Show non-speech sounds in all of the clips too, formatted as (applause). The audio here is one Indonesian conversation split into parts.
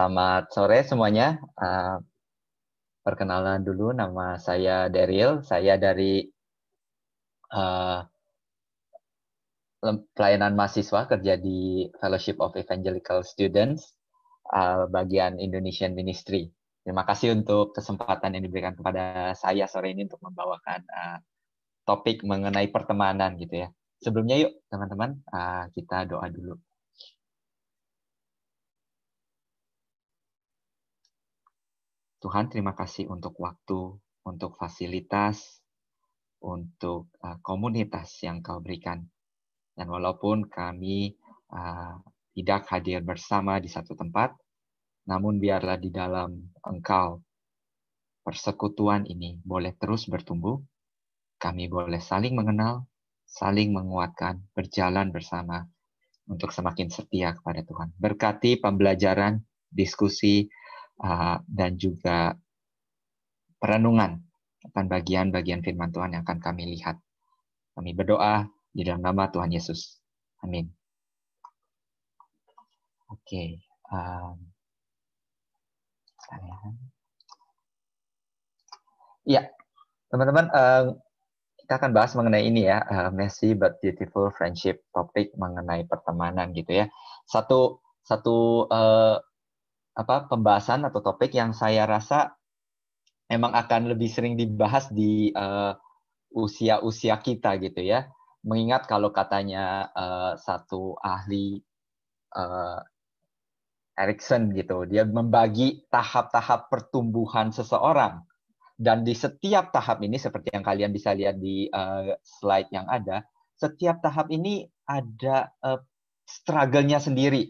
Selamat sore semuanya. Uh, perkenalan dulu, nama saya Daryl. Saya dari uh, pelayanan mahasiswa kerja di Fellowship of Evangelical Students uh, bagian Indonesian Ministry. Terima kasih untuk kesempatan yang diberikan kepada saya sore ini untuk membawakan uh, topik mengenai pertemanan gitu ya. Sebelumnya yuk teman-teman uh, kita doa dulu. Tuhan terima kasih untuk waktu, untuk fasilitas, untuk uh, komunitas yang kau berikan. Dan walaupun kami uh, tidak hadir bersama di satu tempat, namun biarlah di dalam engkau persekutuan ini boleh terus bertumbuh, kami boleh saling mengenal, saling menguatkan, berjalan bersama untuk semakin setia kepada Tuhan. Berkati pembelajaran, diskusi, Eh, dan juga perenungan akan bagian-bagian firman Tuhan yang akan kami lihat. Kami berdoa di dalam nama Tuhan Yesus. Amin. Oke. Okay. Um, Ya, teman-teman, um, kita akan bahas mengenai ini ya, uh, messy but beautiful friendship, topik mengenai pertemanan gitu ya. Satu satu uh, apa pembahasan atau topik yang saya rasa emang akan lebih sering dibahas di usia eh, usia-usia kita gitu ya. Mengingat kalau katanya uh, satu ahli uh, eh, Erikson gitu, dia membagi tahap-tahap pertumbuhan seseorang dan di setiap tahap ini seperti yang kalian bisa lihat di uh, slide yang ada, setiap tahap ini ada uh, struggle-nya sendiri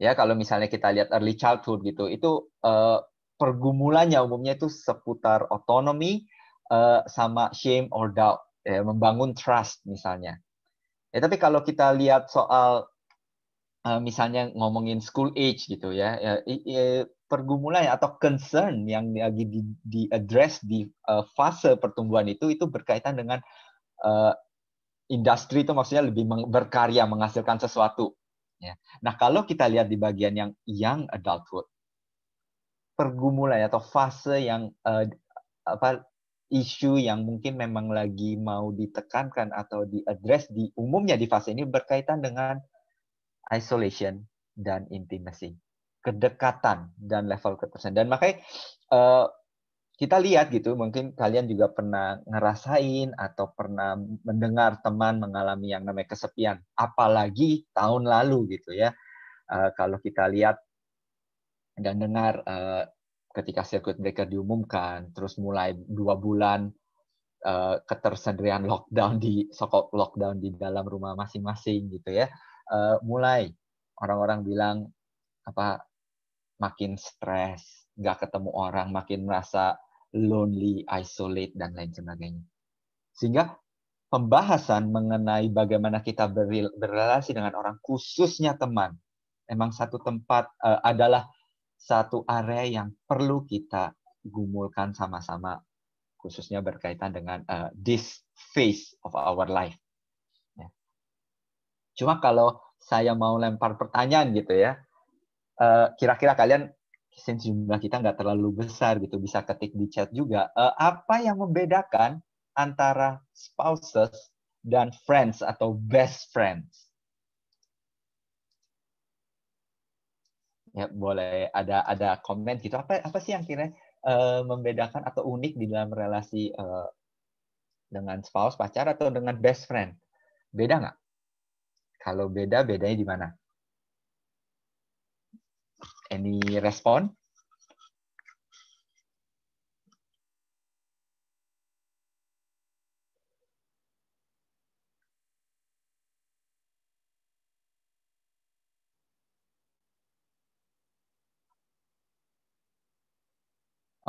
ya kalau misalnya kita lihat early childhood gitu itu uh, pergumulannya umumnya itu seputar otonomi uh, eh, sama shame or doubt ya, membangun trust misalnya ya tapi kalau kita lihat soal uh, misalnya ngomongin school age gitu ya, ya pergumulan atau concern yang lagi di, di address di uh, fase pertumbuhan itu itu berkaitan dengan uh, industri itu maksudnya lebih berkarya menghasilkan sesuatu Ya. Nah, kalau kita lihat di bagian yang young adulthood, pergumulan atau fase yang uh, apa isu yang mungkin memang lagi mau ditekankan atau diadres di umumnya di fase ini berkaitan dengan isolation dan intimacy, kedekatan dan level ketersendirian. Dan makanya uh, kita lihat gitu, mungkin kalian juga pernah ngerasain atau pernah mendengar teman mengalami yang namanya kesepian, apalagi tahun lalu gitu ya. Eh, kalau kita lihat dan dengar uh, ketika circuit breaker diumumkan, terus mulai dua bulan uh, ketersendirian lockdown di sokok lockdown di dalam rumah masing-masing gitu ya, mulai orang-orang bilang apa makin stres, nggak ketemu orang, makin merasa lonely, isolate, dan lain sebagainya. Sehingga pembahasan mengenai bagaimana kita berrelasi dengan orang, khususnya teman, emang satu tempat uh, adalah satu area yang perlu kita gumulkan sama-sama, khususnya berkaitan dengan uh, this phase of our life. Ya. Cuma kalau saya mau lempar pertanyaan gitu ya, eh, kira-kira kira -kira kalian since jumlah kita nggak terlalu besar gitu, bisa ketik di chat juga. Uh, apa yang membedakan antara spouses dan friends atau best friends? Ya boleh ada ada komen gitu. Apa apa sih yang kira uh, membedakan atau unik di dalam relasi uh, dengan spouse, pacar atau dengan best friend? Beda nggak? Kalau beda bedanya di mana? Any respond?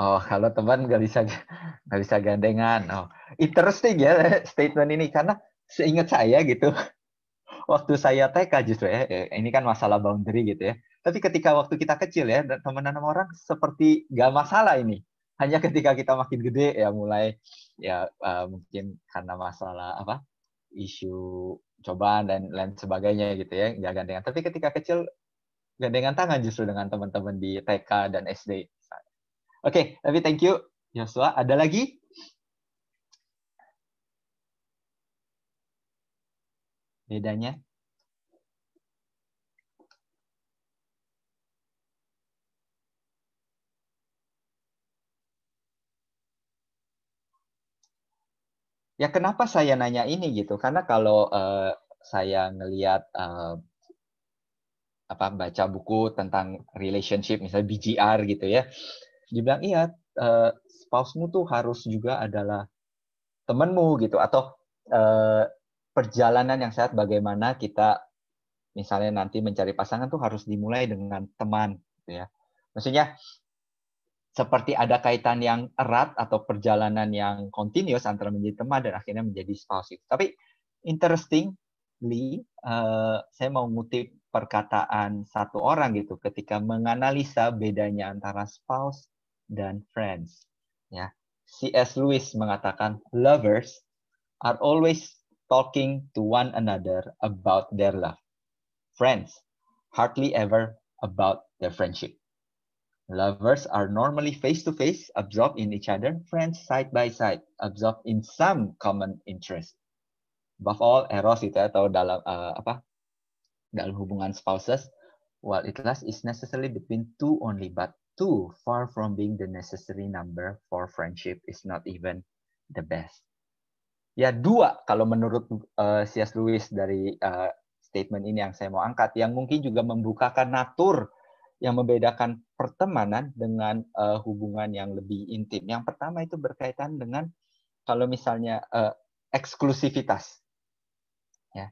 Oh, kalau teman nggak bisa nggak bisa gandengan. Oh, interesting ya (laughs) statement ini karena seingat saya gitu. (laughs) Waktu saya TK justru ya, eh, ini kan masalah boundary gitu ya. Tapi ketika waktu kita kecil ya, temenan sama orang seperti gak masalah ini. Hanya ketika kita makin gede ya mulai ya uh, mungkin karena masalah apa isu cobaan dan lain sebagainya gitu ya nggak gandengan. Tapi ketika kecil gandengan tangan justru dengan teman-teman di TK dan SD. Oke, okay, tapi thank you Yosua. Ada lagi? Bedanya? ya kenapa saya nanya ini gitu karena kalau uh, saya ngelihat uh, apa baca buku tentang relationship misalnya BGR gitu ya dibilang iya uh, spousemu tuh harus juga adalah temanmu gitu atau uh, perjalanan yang sehat bagaimana kita misalnya nanti mencari pasangan tuh harus dimulai dengan teman gitu ya maksudnya seperti ada kaitan yang erat atau perjalanan yang continuous antara menjadi teman dan akhirnya menjadi spouse. Tapi interestingly, uh, saya mau ngutip perkataan satu orang gitu ketika menganalisa bedanya antara spouse dan friends. Ya, C.S. Lewis mengatakan lovers are always talking to one another about their love. Friends hardly ever about their friendship. Lovers are normally face to face, absorbed in each other, friends side by side, absorbed in some common interest. Above all, eros itu ya, atau dalam uh, apa? Dalam hubungan spouses, while it lasts is necessarily between two only, but two far from being the necessary number for friendship is not even the best. Ya dua kalau menurut uh, eh, C.S. Lewis dari uh, statement ini yang saya mau angkat, yang mungkin juga membukakan natur yang membedakan pertemanan dengan uh, hubungan yang lebih intim. Yang pertama itu berkaitan dengan kalau misalnya uh, eksklusivitas. Ya.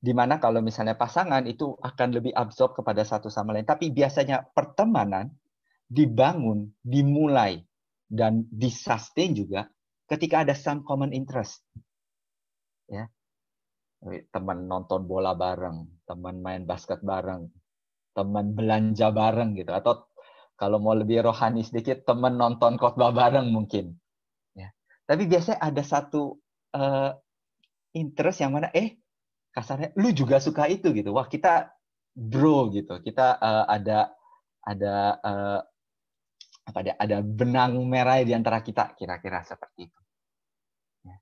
Dimana kalau misalnya pasangan itu akan lebih absorb kepada satu sama lain. Tapi biasanya pertemanan dibangun, dimulai, dan disustain juga ketika ada some common interest. Ya. Teman nonton bola bareng, teman main basket bareng, teman belanja bareng gitu atau kalau mau lebih rohani sedikit teman nonton khotbah bareng mungkin ya tapi biasanya ada satu uh, interest yang mana eh kasarnya lu juga suka itu gitu wah kita bro gitu kita uh, ada ada uh, apa ada ada benang merah di antara kita kira-kira seperti itu ya.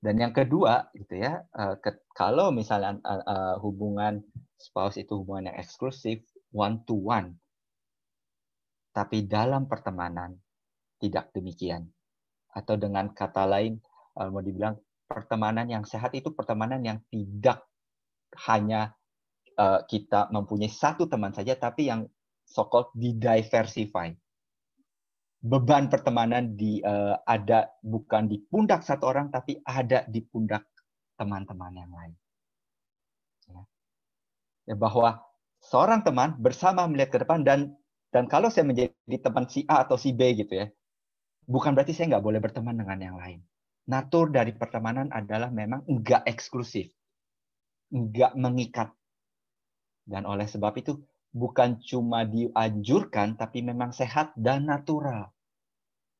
dan yang kedua gitu ya uh, ke, kalau misalnya uh, uh, hubungan spouse itu hubungan yang eksklusif, one to one. Tapi dalam pertemanan tidak demikian. Atau dengan kata lain, eh, mau dibilang pertemanan yang sehat itu pertemanan yang tidak hanya eh, kita mempunyai satu teman saja, tapi yang so-called didiversify. Beban pertemanan di eh, ada bukan di pundak satu orang, tapi ada di pundak teman-teman yang lain ya, bahwa seorang teman bersama melihat ke depan dan dan kalau saya menjadi teman si A atau si B gitu ya, bukan berarti saya nggak boleh berteman dengan yang lain. Natur dari pertemanan adalah memang nggak eksklusif, nggak mengikat. Dan oleh sebab itu bukan cuma dianjurkan, tapi memang sehat dan natural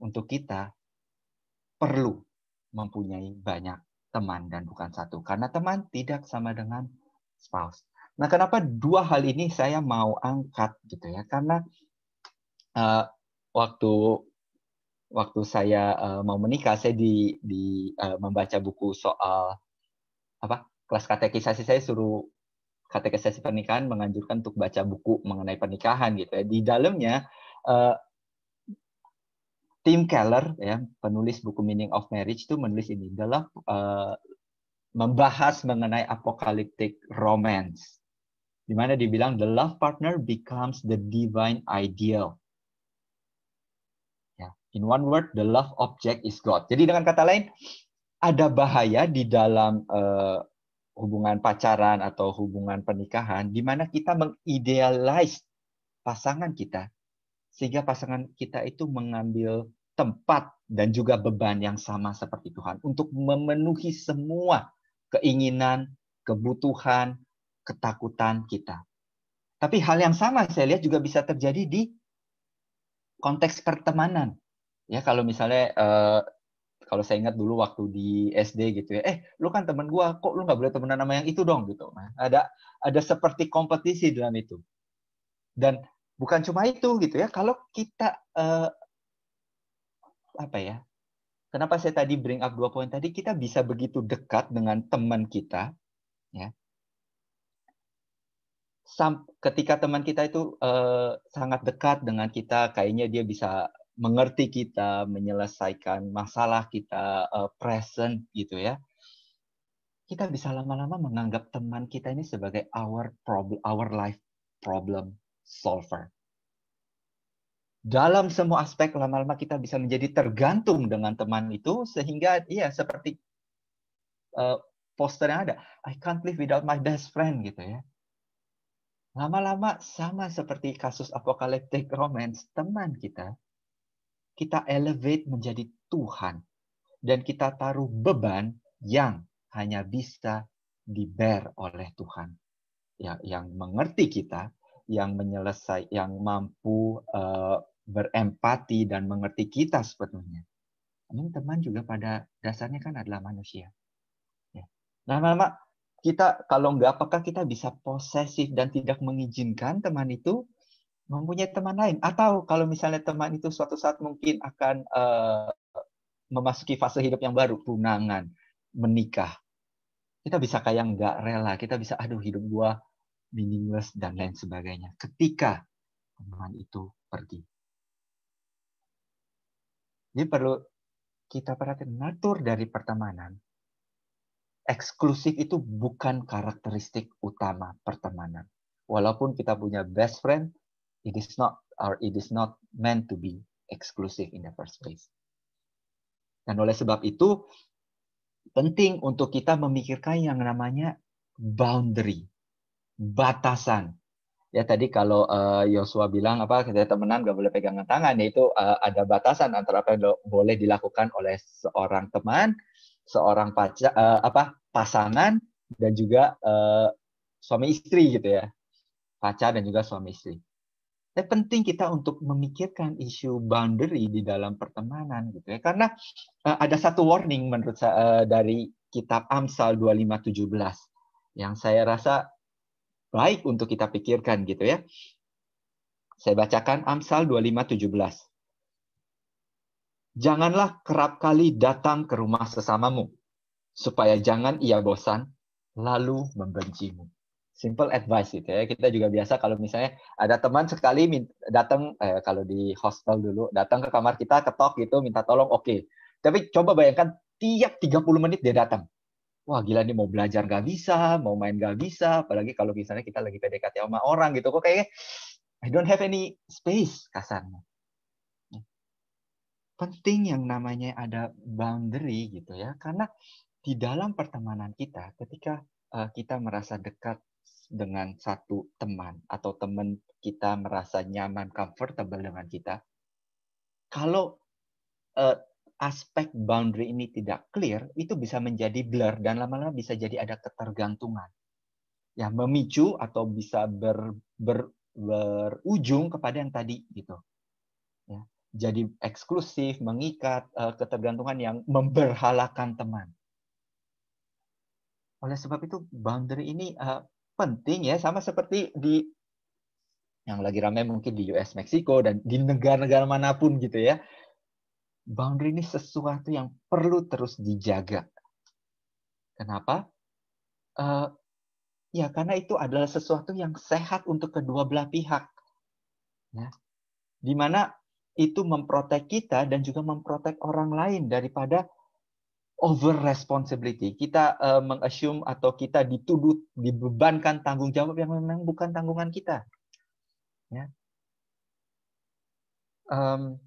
untuk kita perlu mempunyai banyak teman dan bukan satu. Karena teman tidak sama dengan spouse. Nah, kenapa dua hal ini saya mau angkat gitu ya? Karena uh, waktu waktu saya uh, mau menikah, saya di, di uh, membaca buku soal apa kelas katekisasi saya suruh katekisasi pernikahan menganjurkan untuk baca buku mengenai pernikahan gitu ya. Di dalamnya uh, Tim Keller ya penulis buku Meaning of Marriage itu menulis ini dalam uh, membahas mengenai apokaliptik romance di mana dibilang the love partner becomes the divine ideal. Ya, in one word, the love object is God. Jadi dengan kata lain, ada bahaya di dalam uh, hubungan pacaran atau hubungan pernikahan di mana kita mengidealize pasangan kita sehingga pasangan kita itu mengambil tempat dan juga beban yang sama seperti Tuhan untuk memenuhi semua keinginan, kebutuhan, ketakutan kita. Tapi hal yang sama saya lihat juga bisa terjadi di konteks pertemanan. Ya kalau misalnya eh, kalau saya ingat dulu waktu di SD gitu ya, eh lu kan temen gua, kok lu nggak boleh temenan sama yang itu dong gitu. Nah, ada ada seperti kompetisi dalam itu. Dan bukan cuma itu gitu ya, kalau kita eh, apa ya? Kenapa saya tadi bring up dua poin tadi kita bisa begitu dekat dengan teman kita ya ketika teman kita itu uh, sangat dekat dengan kita, kayaknya dia bisa mengerti kita, menyelesaikan masalah kita, uh, present gitu ya. Kita bisa lama-lama menganggap teman kita ini sebagai our problem, our life problem solver. Dalam semua aspek lama-lama kita bisa menjadi tergantung dengan teman itu sehingga iya seperti uh, poster yang ada, I can't live without my best friend gitu ya Lama-lama sama seperti kasus apokaliptik romance teman kita, kita elevate menjadi Tuhan dan kita taruh beban yang hanya bisa dibayar oleh Tuhan. Ya, yang mengerti kita, yang menyelesai, yang mampu uh, berempati dan mengerti kita sebetulnya. Namun teman juga pada dasarnya kan adalah manusia. Ya. Lama-lama kita kalau nggak apakah kita bisa posesif dan tidak mengizinkan teman itu mempunyai teman lain atau kalau misalnya teman itu suatu saat mungkin akan uh, memasuki fase hidup yang baru tunangan menikah kita bisa kayak nggak rela kita bisa aduh hidup gua meaningless dan lain sebagainya ketika teman itu pergi ini perlu kita perhatikan natur dari pertemanan eksklusif itu bukan karakteristik utama pertemanan. Walaupun kita punya best friend, it is not or it is not meant to be exclusive in the first place. Dan oleh sebab itu penting untuk kita memikirkan yang namanya boundary, batasan. Ya tadi kalau eh, Yosua bilang apa kita temenan gak boleh pegang tangan, itu uh, eh, ada batasan antara apa yang boleh dilakukan oleh seorang teman seorang pacar uh, eh, apa pasangan dan juga uh, suami istri gitu ya pacar dan juga suami istri. Tapi penting kita untuk memikirkan isu boundary di dalam pertemanan gitu ya karena uh, ada satu warning menurut saya uh, dari kitab Amsal 2517 yang saya rasa baik untuk kita pikirkan gitu ya. Saya bacakan Amsal 2517 janganlah kerap kali datang ke rumah sesamamu, supaya jangan ia bosan lalu membencimu. Simple advice itu ya. Kita juga biasa kalau misalnya ada teman sekali datang eh, kalau di hostel dulu, datang ke kamar kita ketok gitu minta tolong, oke. Okay. Tapi coba bayangkan tiap 30 menit dia datang. Wah gila nih mau belajar nggak bisa, mau main nggak bisa, apalagi kalau misalnya kita lagi PDKT sama orang gitu kok kayaknya I don't have any space kasarnya penting yang namanya ada boundary gitu ya karena di dalam pertemanan kita ketika uh, kita merasa dekat dengan satu teman atau teman kita merasa nyaman comfortable dengan kita kalau uh, aspek boundary ini tidak clear itu bisa menjadi blur dan lama-lama bisa jadi ada ketergantungan ya memicu atau bisa ber, ber, berujung kepada yang tadi gitu ya jadi eksklusif, mengikat, eh, ketergantungan yang memberhalakan teman. Oleh sebab itu boundary ini eh, penting ya, sama seperti di yang lagi ramai mungkin di US, Meksiko dan di negara-negara manapun gitu ya. Boundary ini sesuatu yang perlu terus dijaga. Kenapa? Uh, ya karena itu adalah sesuatu yang sehat untuk kedua belah pihak. Ya. Dimana itu memprotek kita dan juga memprotek orang lain daripada over responsibility. Kita uh, mengassume atau kita dituduh dibebankan tanggung jawab yang memang bukan tanggungan kita. Ya. Um,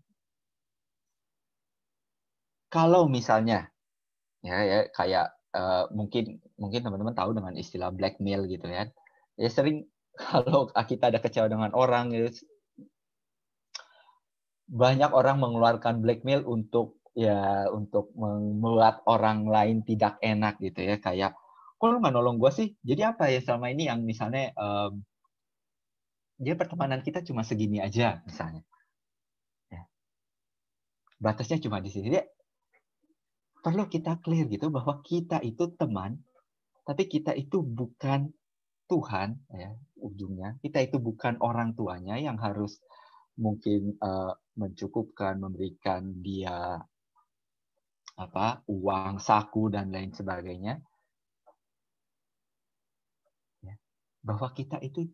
kalau misalnya ya, ya kayak uh, mungkin mungkin teman-teman tahu dengan istilah blackmail gitu ya. Ya sering (laughs) kalau kita ada kecewa dengan orang ya, banyak orang mengeluarkan blackmail untuk ya untuk membuat orang lain tidak enak gitu ya kayak kok lu nggak nolong gue sih jadi apa ya selama ini yang misalnya um, dia pertemanan kita cuma segini aja misalnya ya. batasnya cuma di sini dia perlu kita clear gitu bahwa kita itu teman tapi kita itu bukan Tuhan ya ujungnya kita itu bukan orang tuanya yang harus mungkin uh, mencukupkan memberikan dia apa uang saku dan lain sebagainya ya, bahwa kita itu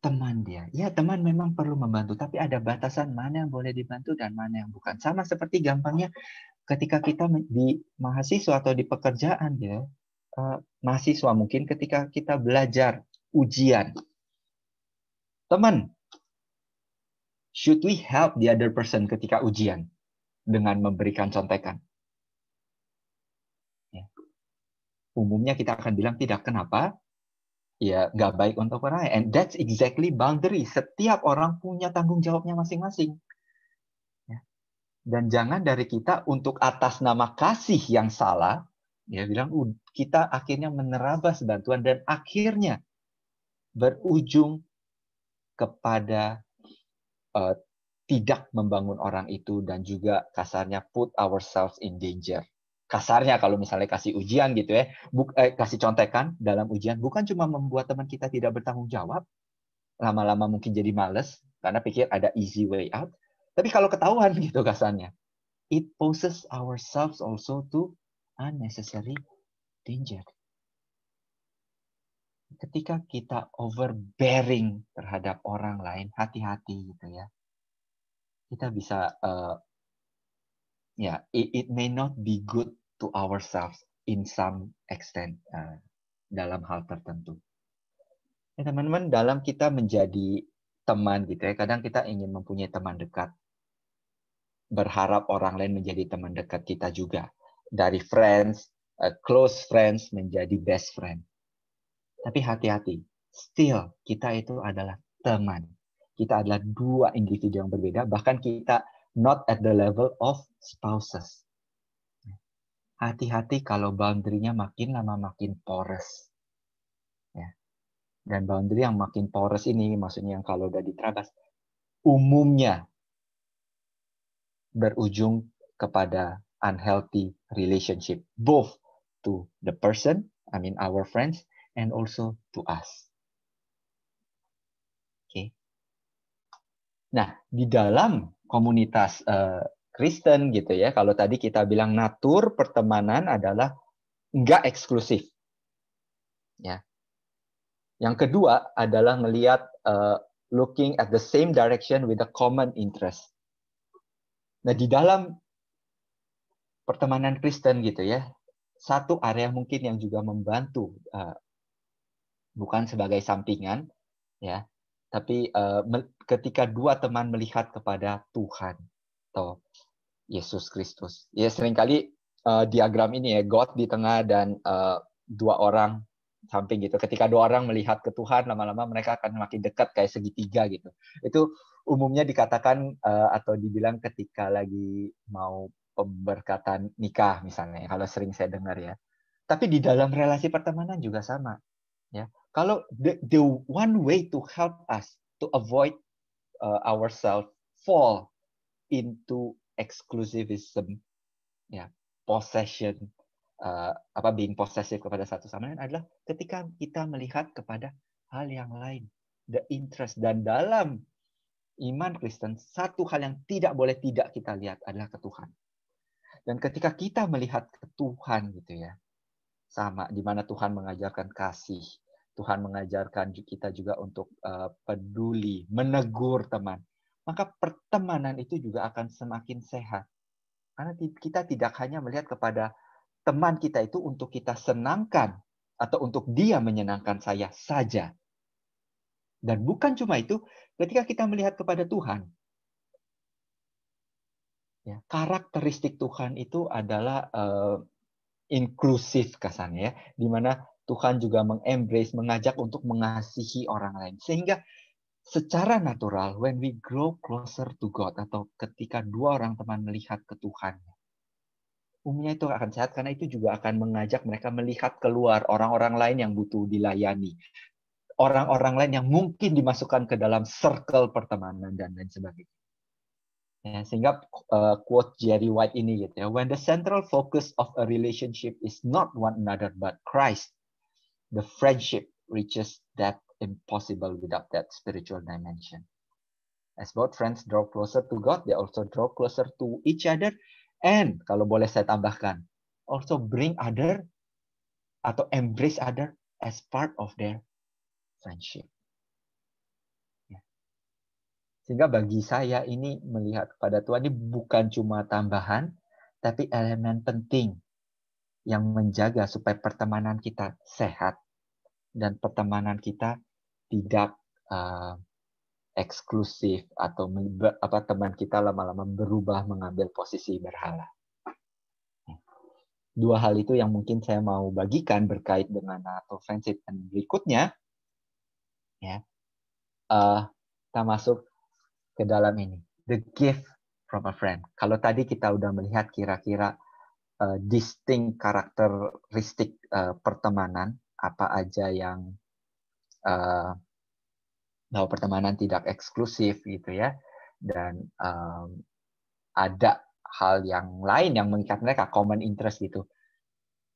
teman dia ya teman memang perlu membantu tapi ada batasan mana yang boleh dibantu dan mana yang bukan sama seperti gampangnya ketika kita di mahasiswa atau di pekerjaan ya uh, mahasiswa mungkin ketika kita belajar ujian teman should we help the other person ketika ujian dengan memberikan contekan? Ya. Umumnya kita akan bilang tidak kenapa, ya nggak baik untuk orang lain. And that's exactly boundary. Setiap orang punya tanggung jawabnya masing-masing. Ya. Dan jangan dari kita untuk atas nama kasih yang salah, ya bilang kita akhirnya menerabas bantuan dan akhirnya berujung kepada uh, tidak membangun orang itu dan juga kasarnya put ourselves in danger. Kasarnya kalau misalnya kasih ujian gitu ya, buk, eh, kasih contekan dalam ujian bukan cuma membuat teman kita tidak bertanggung jawab, lama-lama mungkin jadi males karena pikir ada easy way out, tapi kalau ketahuan (laughs) gitu kasarnya, it poses ourselves also to unnecessary danger ketika kita overbearing terhadap orang lain, hati-hati gitu ya. Kita bisa, uh, ya, yeah, it, may not be good to ourselves in some extent uh, dalam hal tertentu. Ya, teman-teman, dalam kita menjadi teman gitu ya, kadang kita ingin mempunyai teman dekat, berharap orang lain menjadi teman dekat kita juga. Dari friends, uh, close friends menjadi best friend tapi hati-hati, still kita itu adalah teman. Kita adalah dua individu yang berbeda, bahkan kita not at the level of spouses. Hati-hati kalau boundary-nya makin lama makin porous. Ya. Dan boundary yang makin porous ini, maksudnya yang kalau udah diterabas, umumnya berujung kepada unhealthy relationship, both to the person, I mean our friends, and also to us. Oke. Okay. Nah, di dalam komunitas uh, Kristen gitu ya, kalau tadi kita bilang natur pertemanan adalah enggak eksklusif. Ya. Yang kedua adalah melihat uh, looking at the same direction with a common interest. Nah, di dalam pertemanan Kristen gitu ya, satu area mungkin yang juga membantu uh, bukan sebagai sampingan ya tapi uh, ketika dua teman melihat kepada Tuhan atau Yesus Kristus ya seringkali uh, diagram ini ya God di tengah dan uh, dua orang samping gitu ketika dua orang melihat ke Tuhan lama-lama mereka akan makin dekat kayak segitiga gitu itu umumnya dikatakan uh, atau dibilang ketika lagi mau pemberkatan nikah misalnya kalau sering saya dengar ya tapi di dalam relasi pertemanan juga sama ya kalau the, the one way to help us to avoid uh, ourselves fall into exclusivism ya possession uh, apa being possessive kepada satu sama lain adalah ketika kita melihat kepada hal yang lain the interest dan dalam iman Kristen satu hal yang tidak boleh tidak kita lihat adalah ketuhan dan ketika kita melihat ke Tuhan gitu ya sama di mana Tuhan mengajarkan kasih Tuhan mengajarkan kita juga untuk eh, peduli, menegur teman. Maka pertemanan itu juga akan semakin sehat. Karena kita tidak hanya melihat kepada teman kita itu untuk kita senangkan atau untuk dia menyenangkan saya saja. Dan bukan cuma itu, ketika kita melihat kepada Tuhan, ya, karakteristik Tuhan itu adalah uh, inklusif kasannya, ya, di mana Tuhan juga mengembrace, mengajak untuk mengasihi orang lain. Sehingga secara natural, when we grow closer to God, atau ketika dua orang teman melihat ke Tuhan, umumnya itu akan sehat karena itu juga akan mengajak mereka melihat keluar orang-orang lain yang butuh dilayani. Orang-orang lain yang mungkin dimasukkan ke dalam circle pertemanan dan lain sebagainya. Ya, sehingga uh, quote Jerry White ini gitu ya, when the central focus of a relationship is not one another but Christ, the friendship reaches that impossible without that spiritual dimension. As both friends draw closer to God, they also draw closer to each other. And kalau boleh saya tambahkan, also bring other atau embrace other as part of their friendship. Ya. Sehingga bagi saya ini melihat kepada Tuhan ini bukan cuma tambahan, tapi elemen penting yang menjaga supaya pertemanan kita sehat dan pertemanan kita tidak uh, eksklusif atau apa teman kita lama-lama berubah mengambil posisi berhala. Dua hal itu yang mungkin saya mau bagikan berkait dengan NATO eh, friendship dan berikutnya ya uh, kita masuk ke dalam ini the gift from a friend. Kalau tadi kita udah melihat kira-kira uh, distinct karakteristik uh, pertemanan apa aja yang uh, bahwa pertemanan tidak eksklusif gitu ya dan um, ada hal yang lain yang mengikat mereka common interest gitu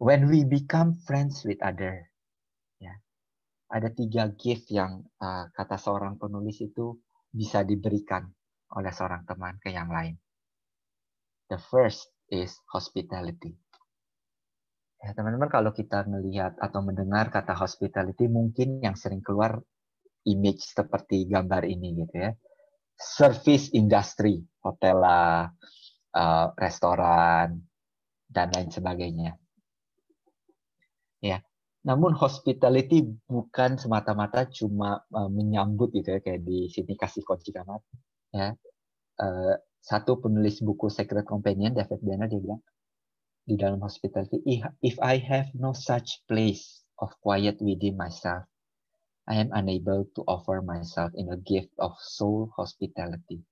when we become friends with other ya ada tiga gift yang uh, kata seorang penulis itu bisa diberikan oleh seorang teman ke yang lain the first is hospitality. Ya, teman-teman kalau kita melihat atau mendengar kata hospitality mungkin yang sering keluar image seperti gambar ini gitu ya. Service industry, hotel lah, eh, restoran dan lain sebagainya. Ya, namun hospitality bukan semata-mata cuma eh, menyambut gitu ya kayak di sini kasih kunci kamar ya eh, satu penulis buku Secret Companion David Banner dia bilang di dalam hospitality if I have no such place of quiet within myself I am unable to offer myself in a gift of soul hospitality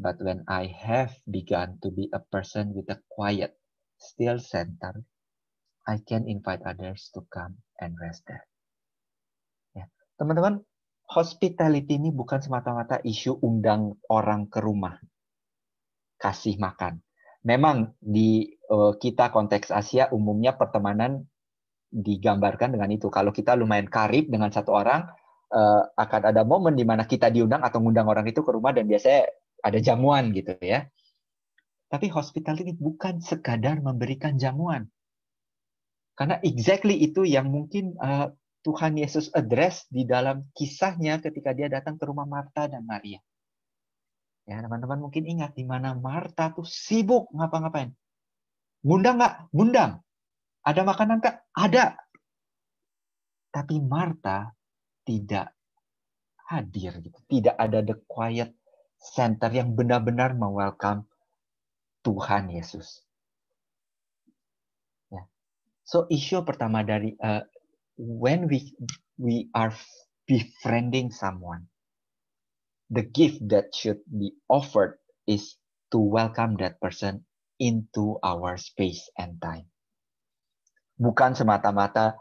but when I have begun to be a person with a quiet still center I can invite others to come and rest there ya teman-teman hospitality ini bukan semata-mata isu undang orang ke rumah kasih makan. Memang di eh, kita konteks Asia umumnya pertemanan digambarkan dengan itu. Kalau kita lumayan karib dengan satu orang, eh, akan ada momen di mana kita diundang atau ngundang orang itu ke rumah dan biasanya ada jamuan gitu ya. Tapi hospitality bukan sekadar memberikan jamuan. Karena exactly itu yang mungkin eh, Tuhan Yesus address di dalam kisahnya ketika dia datang ke rumah Marta dan Maria. Ya, teman-teman mungkin ingat di mana Marta tuh sibuk ngapa-ngapain. Ngundang nggak? Ngundang. Ada makanan nggak? Ada. Tapi Marta tidak hadir. Gitu. Tidak ada the quiet center yang benar-benar mewelcome Tuhan Yesus. Ya. So isu pertama dari uh, when we we are befriending someone, the gift that should be offered is to welcome that person into our space and time. Bukan semata-mata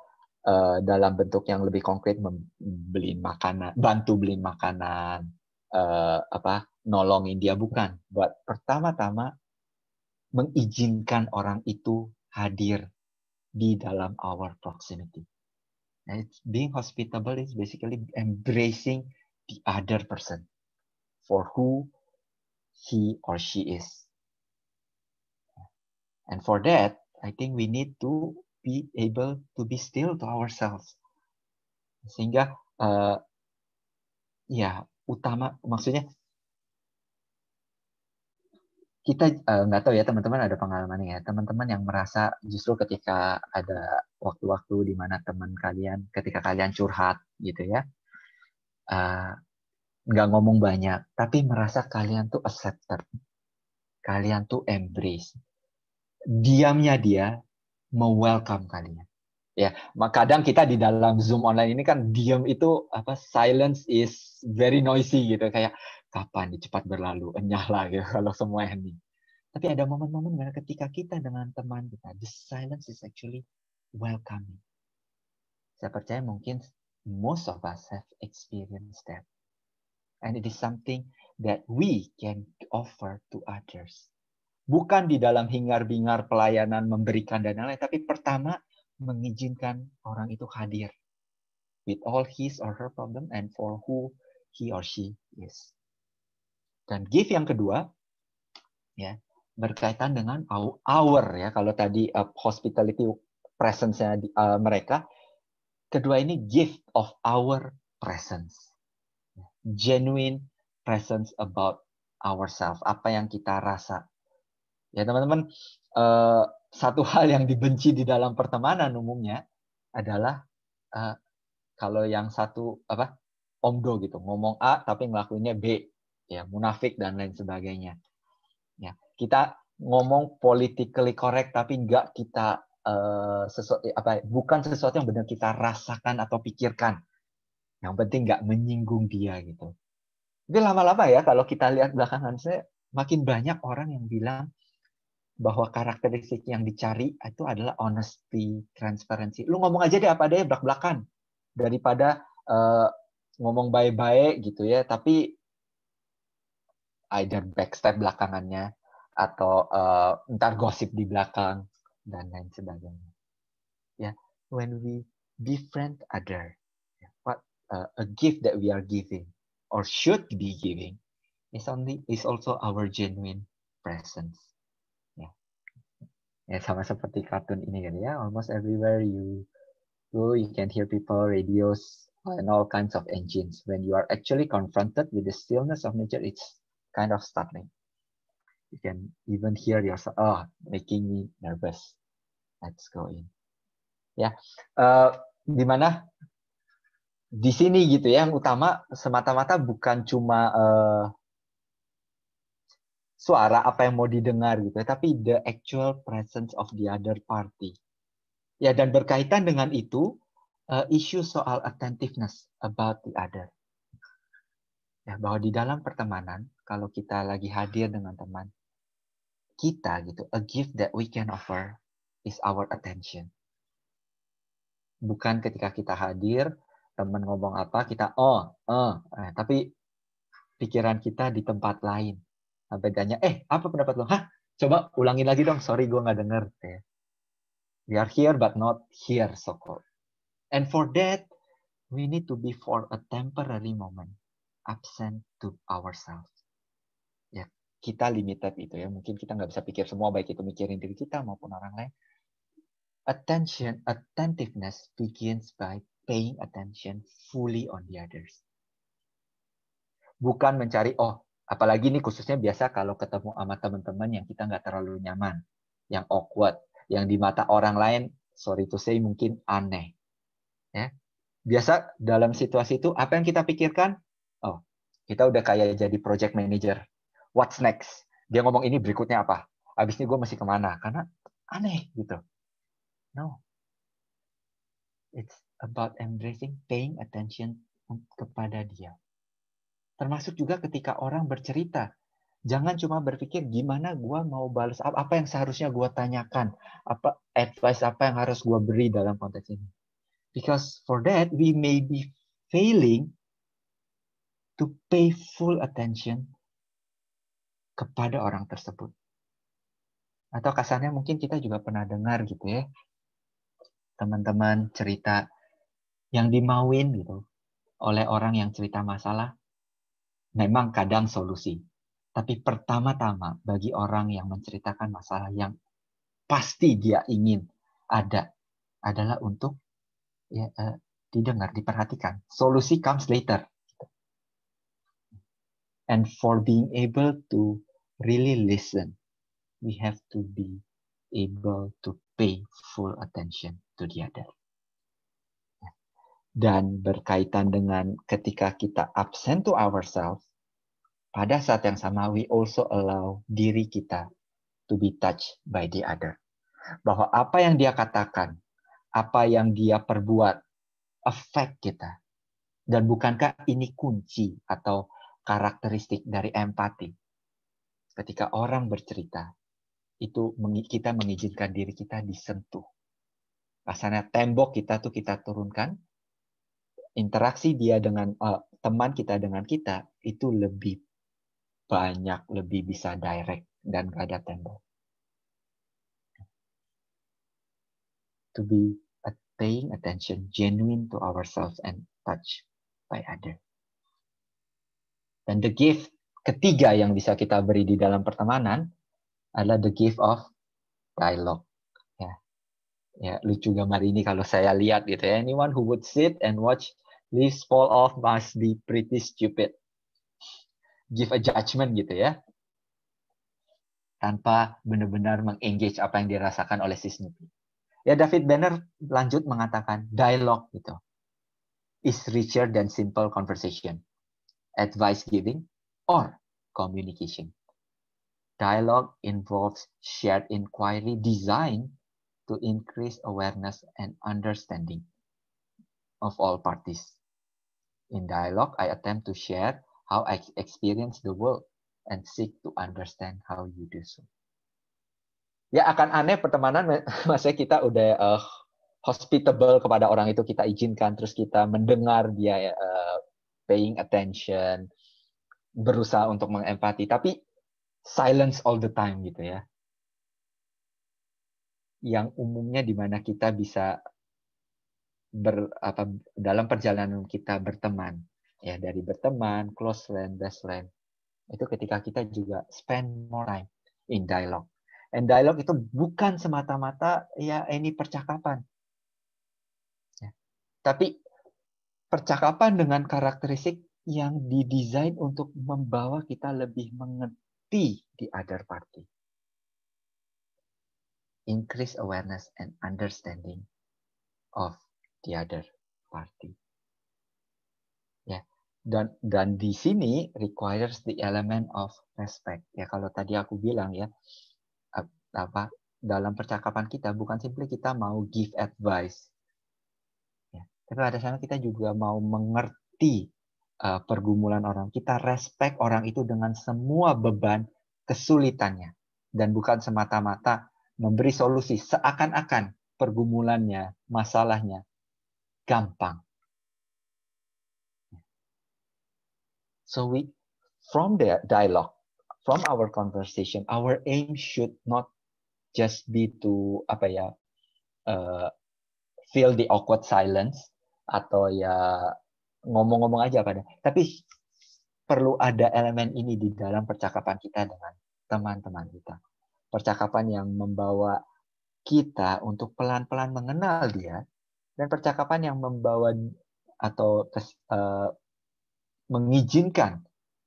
uh, dalam bentuk yang lebih konkret membeli makanan, bantu beli makanan, uh, apa nolongin dia bukan, buat pertama-tama mengizinkan orang itu hadir di dalam our proximity. And being hospitable is basically embracing the other person for who he or she is. And for that, I think we need to be able to be still to ourselves. Sehingga uh, ya utama maksudnya kita uh, nggak uh, tahu ya teman-teman ada pengalaman ya teman-teman yang merasa justru ketika ada waktu-waktu di mana teman kalian ketika kalian curhat gitu ya uh, nggak ngomong banyak, tapi merasa kalian tuh accepted, kalian tuh embrace. Diamnya dia mewelcome kalian. Ya, kadang kita di dalam Zoom online ini kan diam itu apa silence is very noisy gitu kayak kapan cepat berlalu, enyah (laughs) lah gitu kalau semua ini. Tapi ada momen-momen mana ketika kita dengan teman kita, the silence is actually welcoming. Saya percaya mungkin most of us have experienced that And it is something that we can offer to others. Bukan di dalam hingar-bingar pelayanan memberikan dan lain-lain, tapi pertama mengizinkan orang itu hadir with all his or her problem and for who he or she is. Dan gift yang kedua, ya berkaitan dengan our ya. Kalau tadi uh, hospitality presence-nya uh, mereka, kedua ini gift of our presence genuine presence about ourselves, apa yang kita rasa. Ya teman-teman, uh, satu (laughs) hal yang dibenci di dalam pertemanan umumnya adalah uh, kalau yang satu apa omdo gitu ngomong A tapi ngelakuinnya B ya munafik dan lain sebagainya ya kita ngomong politically correct tapi nggak kita uh, eh, sesuatu apa bukan sesuatu yang benar kita rasakan atau pikirkan yang penting nggak menyinggung dia gitu. Tapi lama-lama ya kalau kita lihat belakangan saya makin banyak orang yang bilang bahwa karakteristik yang dicari itu adalah honesty, transparansi. Lu ngomong aja deh apa adanya belak-belakan daripada uh, ngomong baik-baik gitu ya, tapi either backstep belakangannya atau uh, ntar gosip di belakang dan lain sebagainya. Ya, yeah. when we befriend other, uh, a gift that we are giving or should be giving is only is also our genuine presence. Yeah, Yeah. sama seperti kartun ini kan ya, almost everywhere you go you can hear people radios and all kinds of engines. When you are actually confronted with the stillness of nature, it's kind of startling. You can even hear yourself, oh, making me nervous. Let's go in. Ya, yeah. uh, di mana di sini gitu ya yang utama semata-mata bukan cuma uh, suara apa yang mau didengar gitu ya, tapi the actual presence of the other party. Ya dan berkaitan dengan itu uh, isu soal attentiveness about the other. Ya bahwa di dalam pertemanan kalau kita lagi hadir dengan teman kita gitu, a gift that we can offer is our attention. Bukan ketika kita hadir teman ngomong apa kita oh, oh eh, tapi pikiran kita di tempat lain sampai nah, tanya eh apa pendapat lo hah coba ulangin lagi dong sorry gue nggak denger ya we are here but not here so called and for that we need to be for a temporary moment absent to ourselves ya kita limited itu ya mungkin kita nggak bisa pikir semua baik itu mikirin diri kita maupun orang lain attention attentiveness begins by paying attention fully on the others. Bukan mencari, oh, apalagi ini khususnya biasa kalau ketemu sama teman-teman yang kita nggak terlalu nyaman, yang awkward, yang di mata orang lain, sorry to say, mungkin aneh. Ya. Biasa dalam situasi itu, apa yang kita pikirkan? Oh, kita udah kayak jadi project manager. What's next? Dia ngomong ini berikutnya apa? Abis ini gue masih kemana? Karena aneh gitu. No. It's about embracing paying attention kepada dia. Termasuk juga ketika orang bercerita, jangan cuma berpikir gimana gue mau balas apa yang seharusnya gue tanyakan, apa advice apa yang harus gue beri dalam konteks ini. Because for that we may be failing to pay full attention kepada orang tersebut. Atau kasarnya mungkin kita juga pernah dengar gitu ya, teman-teman cerita yang dimauin gitu oleh orang yang cerita masalah memang kadang solusi. Tapi pertama-tama bagi orang yang menceritakan masalah yang pasti dia ingin ada adalah untuk ya, uh, didengar, diperhatikan. Solusi comes later. And for being able to really listen, we have to be able to pay full attention to the other dan berkaitan dengan ketika kita absent to ourselves, pada saat yang sama we also allow diri kita to be touched by the other. Bahwa apa yang dia katakan, apa yang dia perbuat, affect kita. Dan bukankah ini kunci atau karakteristik dari empati? Ketika orang bercerita, itu kita mengizinkan diri kita disentuh. Rasanya tembok kita tuh kita turunkan, interaksi dia dengan uh, teman kita dengan kita itu lebih banyak, lebih bisa direct dan gak ada tembok. To be paying attention, genuine to ourselves and touch by other. Dan the gift ketiga yang bisa kita beri di dalam pertemanan adalah the gift of dialogue. Ya, ya lucu gambar ini kalau saya lihat gitu ya. Anyone who would sit and watch This fall off must be pretty stupid. Give a judgment gitu ya. Tanpa benar-benar mengengage apa yang dirasakan oleh si Snoopy. Ya David Banner lanjut mengatakan dialog gitu. Is richer than simple conversation. Advice giving or communication. Dialogue involves shared inquiry designed to increase awareness and understanding of all parties. In dialogue, I attempt to share how I experience the world and seek to understand how you do so. Ya akan aneh pertemanan, (laughs) maksudnya kita udah uh, hospitable kepada orang itu, kita izinkan, terus kita mendengar dia uh, paying attention, berusaha untuk mengempati, tapi silence all the time gitu ya. Yang umumnya dimana kita bisa ber, apa, dalam perjalanan kita berteman ya dari berteman, close friend, best friend itu ketika kita juga spend more time in dialogue. And dialogue itu bukan semata-mata ya ini percakapan, ya. tapi percakapan dengan karakteristik yang didesain untuk membawa kita lebih mengerti di other party increase awareness and understanding of the other party. Ya, dan dan di sini requires the element of respect. Ya kalau tadi aku bilang ya apa dalam percakapan kita bukan simply kita mau give advice. Ya, tapi pada sana kita juga mau mengerti uh, pergumulan orang. Kita respect orang itu dengan semua beban kesulitannya dan bukan semata-mata memberi solusi seakan-akan pergumulannya, masalahnya gampang. So we, from the dialogue, from our conversation, our aim should not just be to apa ya, uh, eh, fill the awkward silence atau ya ngomong-ngomong aja pada. Tapi perlu ada elemen ini di dalam percakapan kita dengan teman-teman kita. Percakapan yang membawa kita untuk pelan-pelan mengenal dia dan percakapan yang membawa atau uh, mengizinkan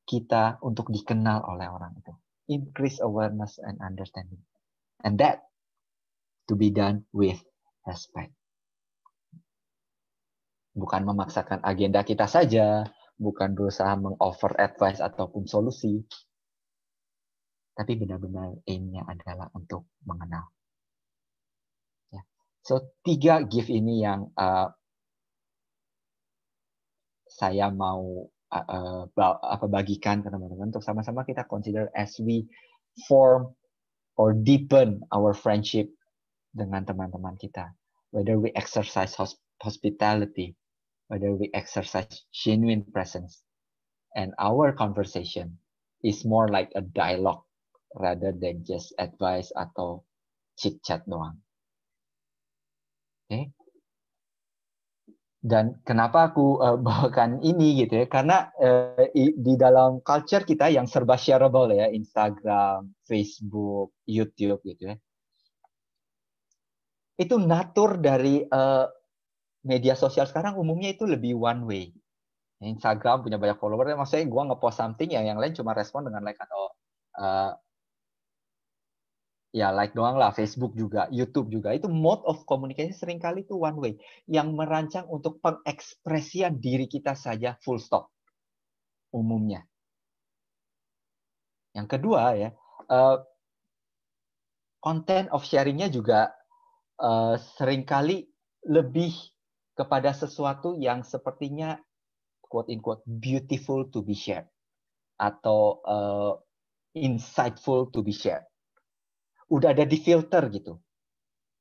kita untuk dikenal oleh orang itu. Increase awareness and understanding. And that to be done with respect. Bukan memaksakan agenda kita saja, bukan berusaha mengoffer advice ataupun solusi, tapi benar-benar aimnya adalah untuk mengenal. So tiga gift ini yang uh, saya mau uh, uh apa bagikan ke teman-teman untuk sama-sama kita consider as we form or deepen our friendship dengan teman-teman kita. Whether we exercise hospitality, whether we exercise genuine presence, and our conversation is more like a dialogue rather than just advice atau chit chat doang. Okay. Dan kenapa aku uh, (laughs) bawakan ini gitu ya? Karena uh, di dalam culture kita yang serba shareable ya, Instagram, Facebook, YouTube gitu ya. Itu natur dari uh, media sosial sekarang umumnya itu lebih one way. Instagram punya banyak follower, maksudnya gue ngepost something yang yang lain cuma respon dengan like atau uh, ya like doang lah, Facebook juga, YouTube juga. Itu mode of communication seringkali itu one way yang merancang untuk pengekspresian diri kita saja full stop umumnya. Yang kedua ya, konten eh, uh, of sharingnya juga uh, seringkali lebih kepada sesuatu yang sepertinya quote in quote beautiful to be shared atau uh, insightful to be shared udah ada di filter gitu.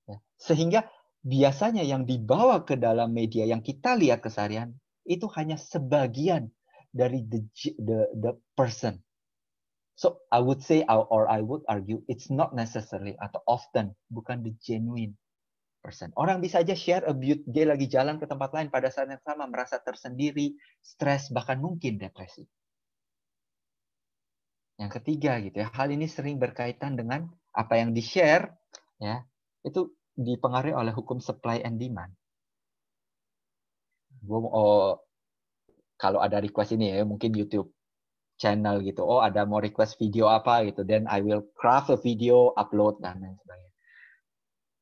Ya, sehingga biasanya yang dibawa ke dalam media yang kita lihat keseharian itu hanya sebagian dari the the, the person. So I would say or I would argue it's not necessarily atau often bukan the genuine person. Orang bisa aja share a beauty, dia lagi jalan ke tempat lain pada saat yang sama merasa tersendiri, stres bahkan mungkin depresi. Yang ketiga gitu ya, hal ini sering berkaitan dengan apa yang di-share ya, itu dipengaruhi oleh hukum supply and demand. gua Oh, kalau ada request ini ya, mungkin YouTube channel gitu. Oh, ada mau request video apa gitu. Then I will craft a video, upload dan lain sebagainya.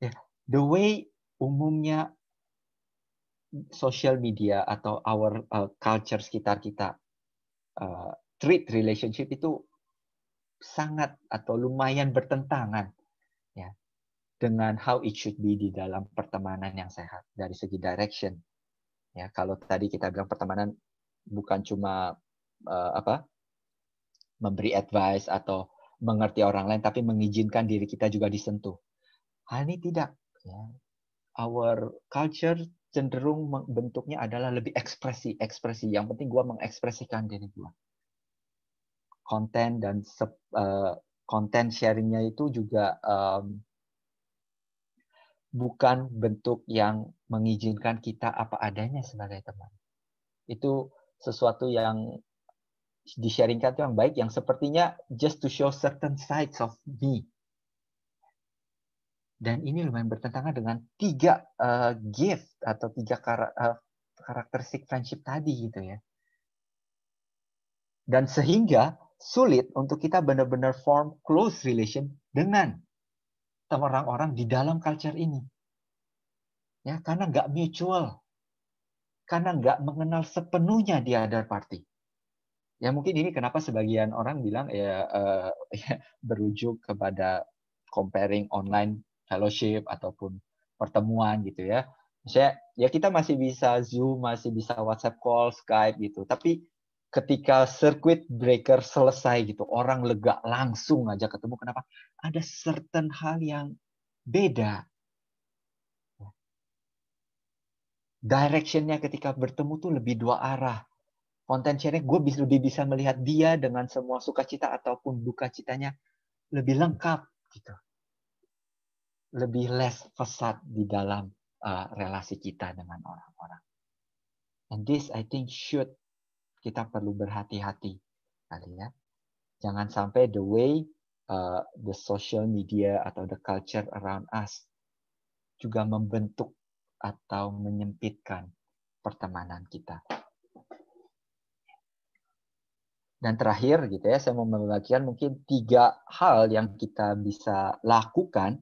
Yeah. The way umumnya social media atau our uh, culture sekitar kita uh, treat relationship itu sangat atau lumayan bertentangan ya dengan how it should be di dalam pertemanan yang sehat dari segi direction. Ya, kalau tadi kita bilang pertemanan bukan cuma uh, apa? memberi advice atau mengerti orang lain tapi mengizinkan diri kita juga disentuh. Hal ini tidak ya. Our culture cenderung bentuknya adalah lebih ekspresi, ekspresi. Yang penting gue mengekspresikan diri gue konten dan uh, konten sharingnya itu juga um, bukan bentuk yang mengizinkan kita apa adanya sebagai teman. Itu sesuatu yang di-sharingkan itu yang baik, yang sepertinya just to show certain sides of me. Dan ini lumayan bertentangan dengan tiga uh, gift atau tiga kar uh, eh, karakteristik friendship tadi gitu ya. Dan sehingga sulit untuk kita benar-benar form close relation dengan orang-orang di dalam culture ini. Ya, karena nggak mutual. Karena nggak mengenal sepenuhnya di other party. Ya mungkin ini kenapa sebagian orang bilang ya, uh, (laughs) ya berujuk kepada comparing online fellowship ataupun pertemuan gitu ya. Misalnya ya kita masih bisa Zoom, masih bisa WhatsApp call, Skype gitu. Tapi ketika circuit breaker selesai gitu orang lega langsung aja ketemu kenapa ada certain hal yang beda directionnya ketika bertemu tuh lebih dua arah konten sharing gue bisa lebih bisa melihat dia dengan semua sukacita ataupun duka citanya lebih lengkap gitu lebih less pesat di dalam uh, relasi kita dengan orang-orang and this I think should kita perlu berhati-hati kali ya. Jangan sampai the way uh, the social media atau the culture around us juga membentuk atau menyempitkan pertemanan kita. Dan terakhir gitu ya, saya mau membagikan mungkin tiga hal yang kita bisa lakukan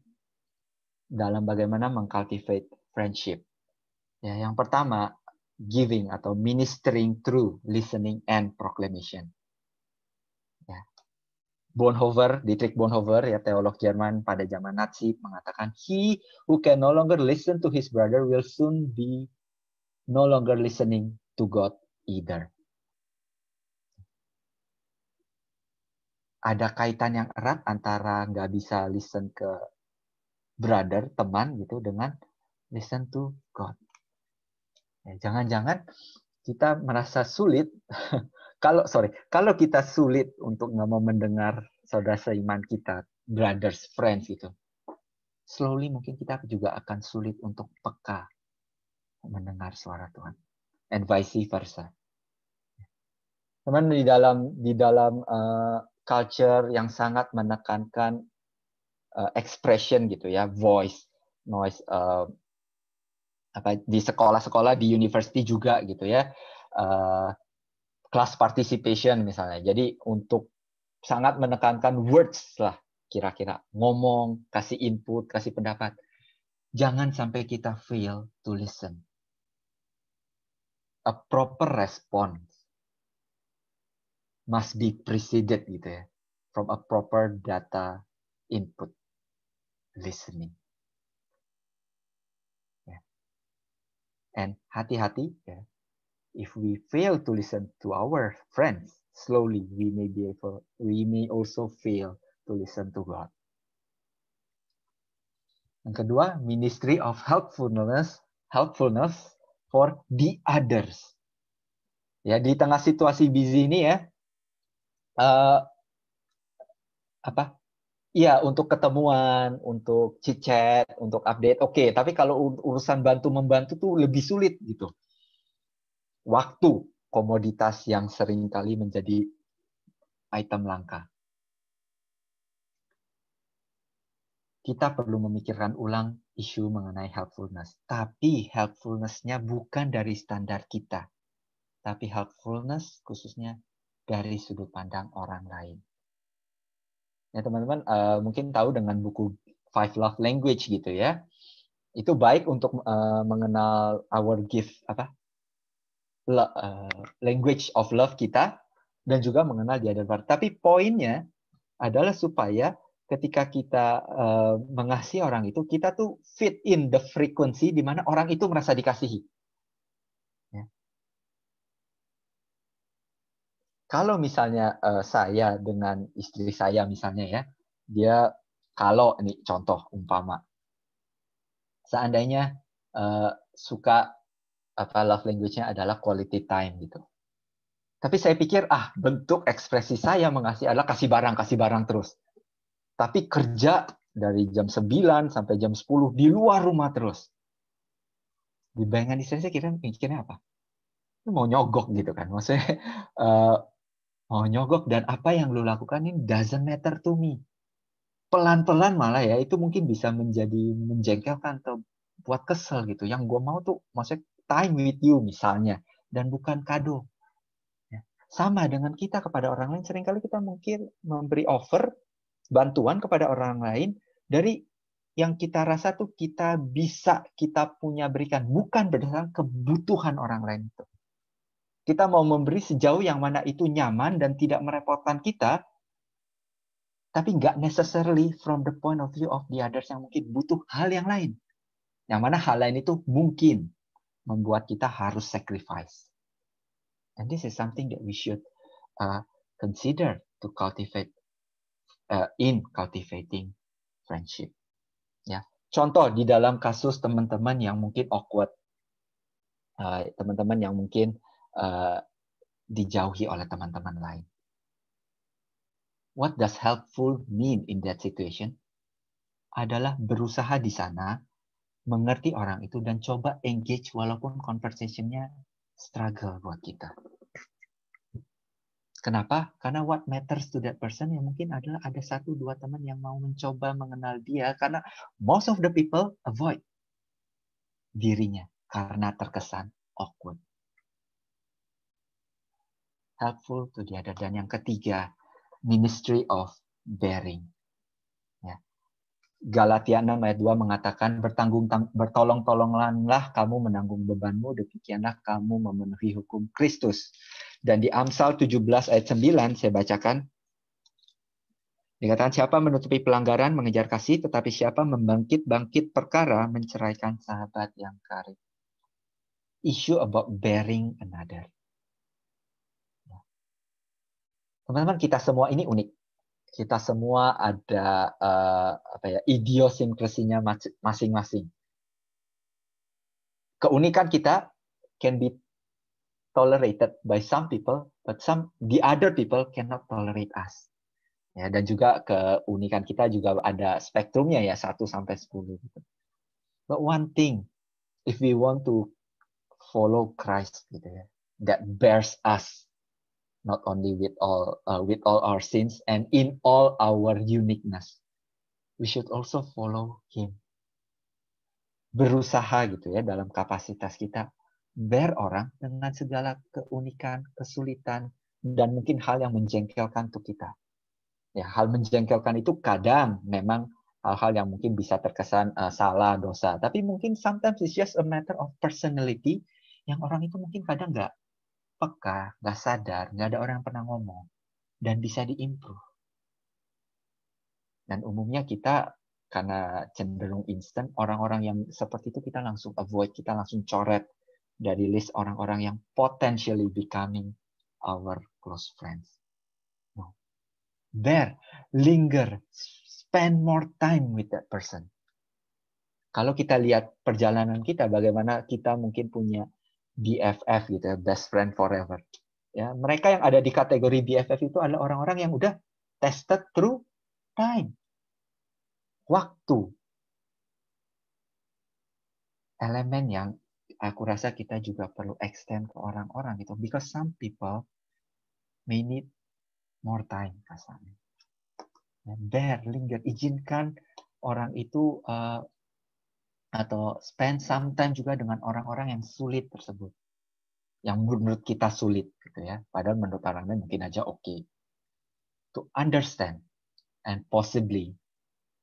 dalam bagaimana mengcultivate friendship. Ya, yang pertama, giving atau ministering through listening and proclamation. Ya. Bonhoeffer, Dietrich Bonhoeffer, ya teolog Jerman pada zaman Nazi mengatakan, he who can no longer listen to his brother will soon be no longer listening to God either. Ada kaitan yang erat antara nggak bisa listen ke brother, teman gitu, dengan listen to God. Ya, jangan-jangan kita merasa sulit (laughs) kalau sorry kalau kita sulit untuk nggak mau mendengar saudara seiman kita, brothers, friends itu slowly mungkin kita juga akan sulit untuk peka mendengar suara Tuhan, and vice versa. Teman di dalam di dalam uh, culture yang sangat menekankan uh, expression gitu ya, voice, noise, uh, apa di sekolah-sekolah di university juga gitu ya uh, class participation misalnya jadi untuk sangat menekankan words lah kira-kira ngomong kasih input kasih pendapat jangan sampai kita fail to listen a proper response must be preceded gitu ya from a proper data input listening And hati-hati ya. If we fail to listen to our friends, slowly we may be able, we may also fail to listen to God. Yang kedua, ministry of helpfulness, helpfulness for the others. Ya, di tengah situasi busy ini ya, uh, apa Iya, untuk ketemuan, untuk chit untuk update, oke. Okay. Tapi kalau urusan bantu-membantu tuh lebih sulit gitu. Waktu, komoditas yang sering kali menjadi item langka. Kita perlu memikirkan ulang isu mengenai helpfulness. Tapi helpfulness-nya bukan dari standar kita. Tapi helpfulness khususnya dari sudut pandang orang lain ya teman-teman uh, mungkin tahu dengan buku Five Love Language gitu ya. Itu baik untuk uh, mengenal our gift apa La, uh, eh, language of love kita dan juga mengenal the other part. Tapi poinnya adalah supaya ketika kita uh, mengasihi orang itu kita tuh fit in the frequency di mana orang itu merasa dikasihi. kalau misalnya uh, saya dengan istri saya misalnya ya, dia kalau ini contoh umpama, seandainya uh, suka apa love language-nya adalah quality time gitu. Tapi saya pikir ah bentuk ekspresi saya mengasihi adalah kasih barang kasih barang terus. Tapi kerja dari jam 9 sampai jam 10 di luar rumah terus. Di bayangan istri saya kira mikirnya apa? mau nyogok gitu kan. Maksudnya (laughs) eh, mau nyogok dan apa yang lu lakukan ini doesn't matter to me. Pelan-pelan malah ya itu mungkin bisa menjadi menjengkelkan atau buat kesel gitu. Yang gue mau tuh maksudnya time with you misalnya dan bukan kado. Ya. Sama dengan kita kepada orang lain seringkali kita mungkin memberi offer bantuan kepada orang lain dari yang kita rasa tuh kita bisa kita punya berikan bukan berdasarkan kebutuhan orang lain itu kita mau memberi sejauh yang mana itu nyaman dan tidak merepotkan kita, tapi nggak necessarily from the point of view of the others yang mungkin butuh hal yang lain. Yang mana hal lain itu mungkin membuat kita harus sacrifice. And this is something that we should uh, consider to cultivate uh, in cultivating friendship. Ya, contoh di dalam kasus teman-teman yang mungkin awkward, uh, teman-teman uh, teman -teman yang mungkin Eh, dijauhi oleh teman-teman lain. What does helpful mean in that situation? Adalah berusaha di sana mengerti orang itu dan coba engage walaupun conversationnya struggle buat kita. Kenapa? Karena what matters to that person yang mungkin adalah ada satu dua teman yang mau mencoba mengenal dia karena most of the people avoid dirinya karena terkesan awkward helpful to the other. Dan yang ketiga, ministry of bearing. Ya. Galatia 6 ayat 2 mengatakan bertanggung bertolong tolonglah kamu menanggung bebanmu demikianlah kamu memenuhi hukum Kristus. Dan di Amsal 17 ayat 9 saya bacakan Dikatakan siapa menutupi pelanggaran mengejar kasih, tetapi siapa membangkit-bangkit perkara menceraikan sahabat yang karib. Issue about bearing another. Memang kita semua ini unik. Kita semua ada uh, apa ya idiosinkrasinya masing-masing. Keunikan kita can be tolerated by some people, but some the other people cannot tolerate us. Ya, dan juga keunikan kita juga ada spektrumnya ya 1 sampai 10 gitu. But one thing if we want to follow Christ gitu ya, that bears us not only with all uh, with all our sins and in all our uniqueness we should also follow him berusaha gitu ya dalam kapasitas kita bear orang dengan segala keunikan kesulitan dan mungkin hal yang menjengkelkan untuk kita ya hal menjengkelkan itu kadang memang hal-hal yang mungkin bisa terkesan uh, salah dosa tapi mungkin sometimes it's just a matter of personality yang orang itu mungkin kadang nggak peka, nggak sadar, nggak ada orang yang pernah ngomong dan bisa diimprove. Dan umumnya kita karena cenderung instan, orang-orang yang seperti itu kita langsung avoid, kita langsung coret dari list orang-orang yang potentially becoming our close friends. No. Nah, there, linger, spend more time with that person. Kalau kita lihat perjalanan kita, bagaimana kita mungkin punya BFF gitu ya, best friend forever. Ya, mereka yang ada di kategori BFF itu adalah orang-orang yang udah tested through time. Waktu. Elemen yang aku rasa kita juga perlu extend ke orang-orang gitu because some people may need more time kasarnya. Dan there linger izinkan orang itu uh, atau spend some time juga dengan orang-orang yang sulit tersebut yang menurut kita sulit gitu ya padahal menurut orang lain mungkin aja oke okay. to understand and possibly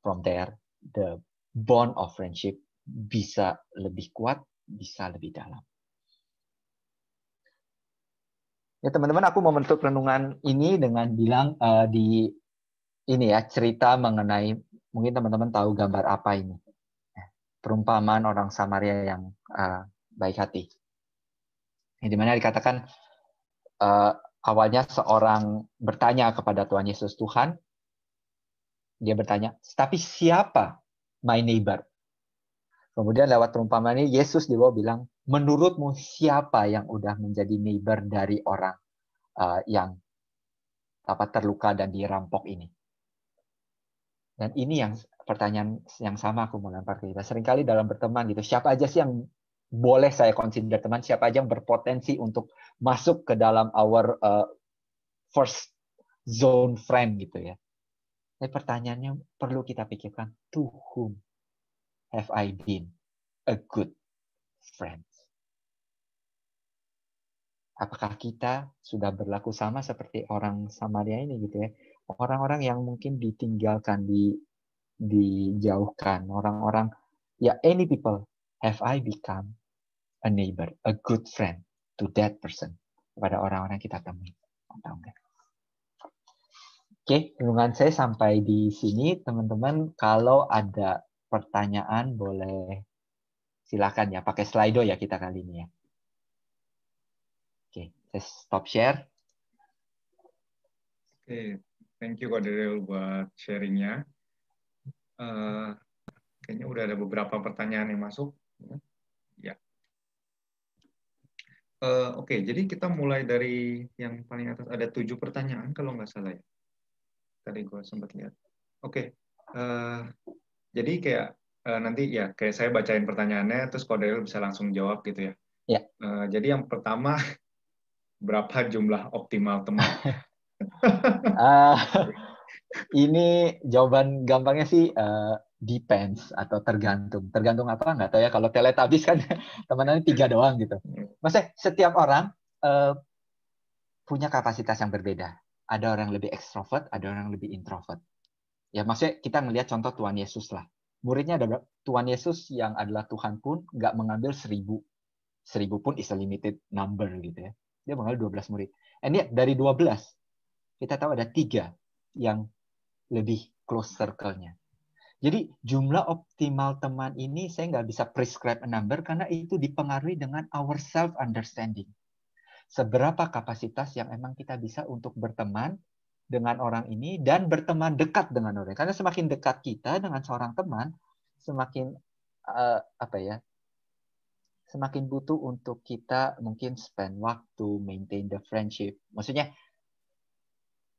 from there the bond of friendship bisa lebih kuat bisa lebih dalam ya teman-teman aku mau menutup renungan ini dengan bilang uh, di ini ya cerita mengenai mungkin teman-teman tahu gambar apa ini perumpamaan orang Samaria yang uh, baik hati. Di mana dikatakan uh, awalnya seorang bertanya kepada Tuhan Yesus, Tuhan, dia bertanya, tapi siapa my neighbor? Kemudian lewat perumpamaan ini, Yesus di bawah bilang, menurutmu siapa yang udah menjadi neighbor dari orang uh, yang apa terluka dan dirampok ini? Dan ini yang pertanyaan yang sama aku mau lempar ke kita. Seringkali dalam berteman gitu, siapa aja sih yang boleh saya consider teman? Siapa aja yang berpotensi untuk masuk ke dalam our uh, first zone friend gitu ya? Tapi pertanyaannya perlu kita pikirkan, to whom have I been a good friend? Apakah kita sudah berlaku sama seperti orang Samaria ini gitu ya? Orang-orang yang mungkin ditinggalkan, di dijauhkan orang-orang ya any people have I become a neighbor a good friend to that person kepada orang-orang kita temui atau enggak Oke, renungan saya sampai di sini, teman-teman. Kalau ada pertanyaan, boleh silakan ya. Pakai slido ya kita kali ini ya. Oke, saya stop share. Oke, thank you Kodiril buat sharingnya. Eh, kayaknya udah ada beberapa pertanyaan yang masuk. Ya. Uh, Oke, okay, jadi kita mulai dari yang paling atas ada tujuh pertanyaan kalau nggak salah ya. Tadi gue sempat lihat. Oke, okay. uh, eh, jadi kayak uh, nanti ya kayak saya bacain pertanyaannya, terus Kodel bisa langsung jawab gitu ya. Ya. Uh, jadi yang pertama (laughs) berapa jumlah optimal teman? uh, (laughs) (laughs) ini jawaban gampangnya sih uh, depends atau tergantung. Tergantung apa nggak tahu ya. Kalau habis kan (laughs) teman-teman tiga doang gitu. Maksudnya setiap orang uh, punya kapasitas yang berbeda. Ada orang yang lebih ekstrovert, ada orang yang lebih introvert. Ya maksudnya kita melihat contoh Tuhan Yesus lah. Muridnya ada Tuhan Yesus yang adalah Tuhan pun nggak mengambil seribu. Seribu pun is a limited number gitu ya. Dia mengambil dua belas murid. And yet, dari belas kita tahu ada tiga yang lebih close circle-nya. Jadi jumlah optimal teman ini saya nggak bisa prescribe a number karena itu dipengaruhi dengan our self understanding. Seberapa kapasitas yang emang kita bisa untuk berteman dengan orang ini dan berteman dekat dengan orang. Karena semakin dekat kita dengan seorang teman, semakin uh, apa ya? Semakin butuh untuk kita mungkin spend waktu, maintain the friendship. Maksudnya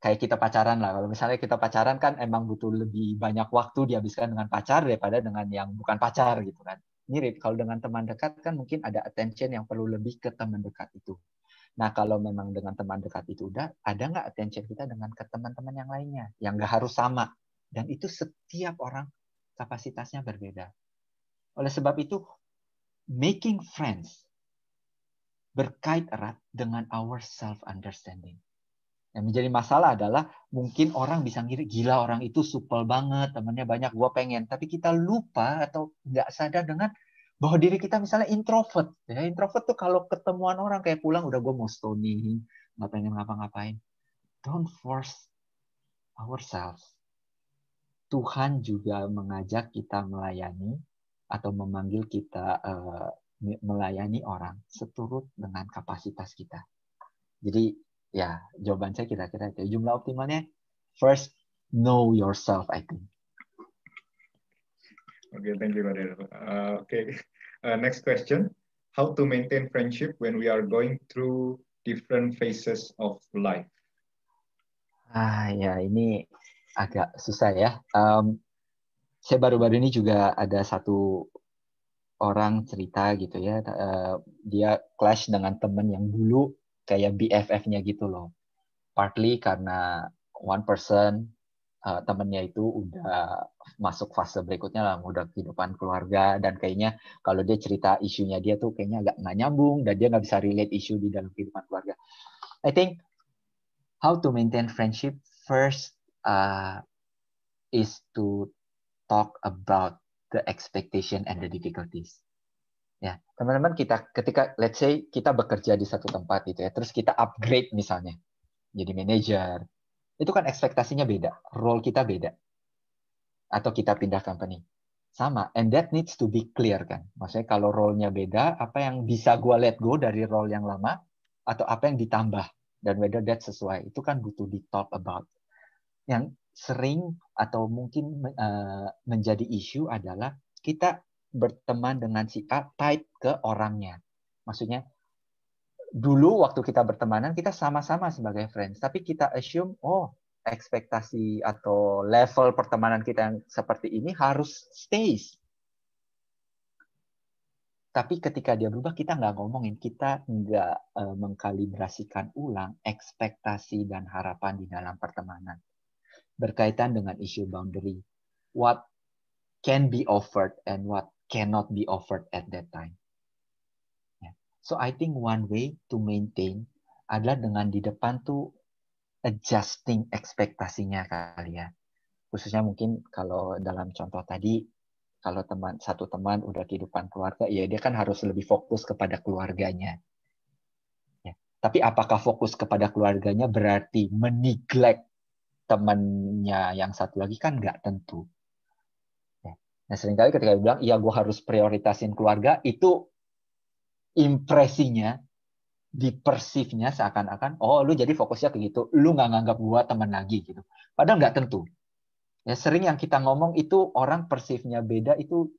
kayak kita pacaran lah. Kalau misalnya kita pacaran kan emang butuh lebih banyak waktu dihabiskan dengan pacar daripada dengan yang bukan pacar gitu kan. Mirip kalau dengan teman dekat kan mungkin ada attention yang perlu lebih ke teman dekat itu. Nah kalau memang dengan teman dekat itu udah ada nggak attention kita dengan ke teman-teman yang lainnya yang nggak harus sama dan itu setiap orang kapasitasnya berbeda. Oleh sebab itu making friends berkait erat dengan our self understanding yang menjadi masalah adalah mungkin orang bisa ngira gila orang itu supel banget, temannya banyak, gue pengen. Tapi kita lupa atau nggak sadar dengan bahwa diri kita misalnya introvert. Ya, introvert tuh kalau ketemuan orang kayak pulang udah gue mau stoning, nggak pengen ngapa-ngapain. Don't force ourselves. Tuhan juga mengajak kita melayani atau memanggil kita uh, melayani orang seturut dengan kapasitas kita. Jadi ya jawaban saya kira-kira itu jumlah optimalnya first know yourself I think oke okay, thank you brother uh, oke okay. uh, next question how to maintain friendship when we are going through different phases of life ah ya ini agak susah ya um, saya baru-baru ini juga ada satu orang cerita gitu ya uh, dia clash dengan teman yang dulu kayak BFF-nya gitu loh. Partly karena one person uh, temennya itu udah masuk fase berikutnya lah, udah kehidupan keluarga dan kayaknya kalau dia cerita isunya dia tuh kayaknya agak nggak nyambung dan dia nggak bisa relate isu di dalam kehidupan keluarga. I think how to maintain friendship first uh, is to talk about the expectation and the difficulties. Ya, teman-teman kita ketika let's say kita bekerja di satu tempat gitu ya, terus kita upgrade misalnya jadi manager Itu kan ekspektasinya beda, role kita beda. Atau kita pindah company. Sama, and that needs to be clear kan. Maksudnya kalau role-nya beda, apa yang bisa gue let go dari role yang lama atau apa yang ditambah dan whether that sesuai. Itu kan butuh di talk about. Yang sering atau mungkin uh, menjadi isu adalah kita berteman dengan si A, type ke orangnya. Maksudnya, dulu waktu kita bertemanan, kita sama-sama sebagai friends. Tapi kita assume, oh, ekspektasi atau level pertemanan kita yang seperti ini harus stays. Tapi ketika dia berubah, kita nggak ngomongin, kita nggak e, mengkalibrasikan ulang ekspektasi dan harapan di dalam pertemanan berkaitan dengan isu boundary. What can be offered and what cannot be offered at that time. So I think one way to maintain adalah dengan di depan tuh adjusting ekspektasinya kali ya. Khususnya mungkin kalau dalam contoh tadi, kalau teman satu teman udah kehidupan keluarga, ya dia kan harus lebih fokus kepada keluarganya. Ya. Tapi apakah fokus kepada keluarganya berarti meniglek temannya yang satu lagi kan nggak tentu. Nah seringkali ketika dia bilang, iya gue harus prioritasin keluarga, itu impresinya di seakan-akan, oh lu jadi fokusnya ke gitu, lu nggak nganggap gue teman lagi gitu. Padahal nggak tentu. Ya sering yang kita ngomong itu orang persifnya beda itu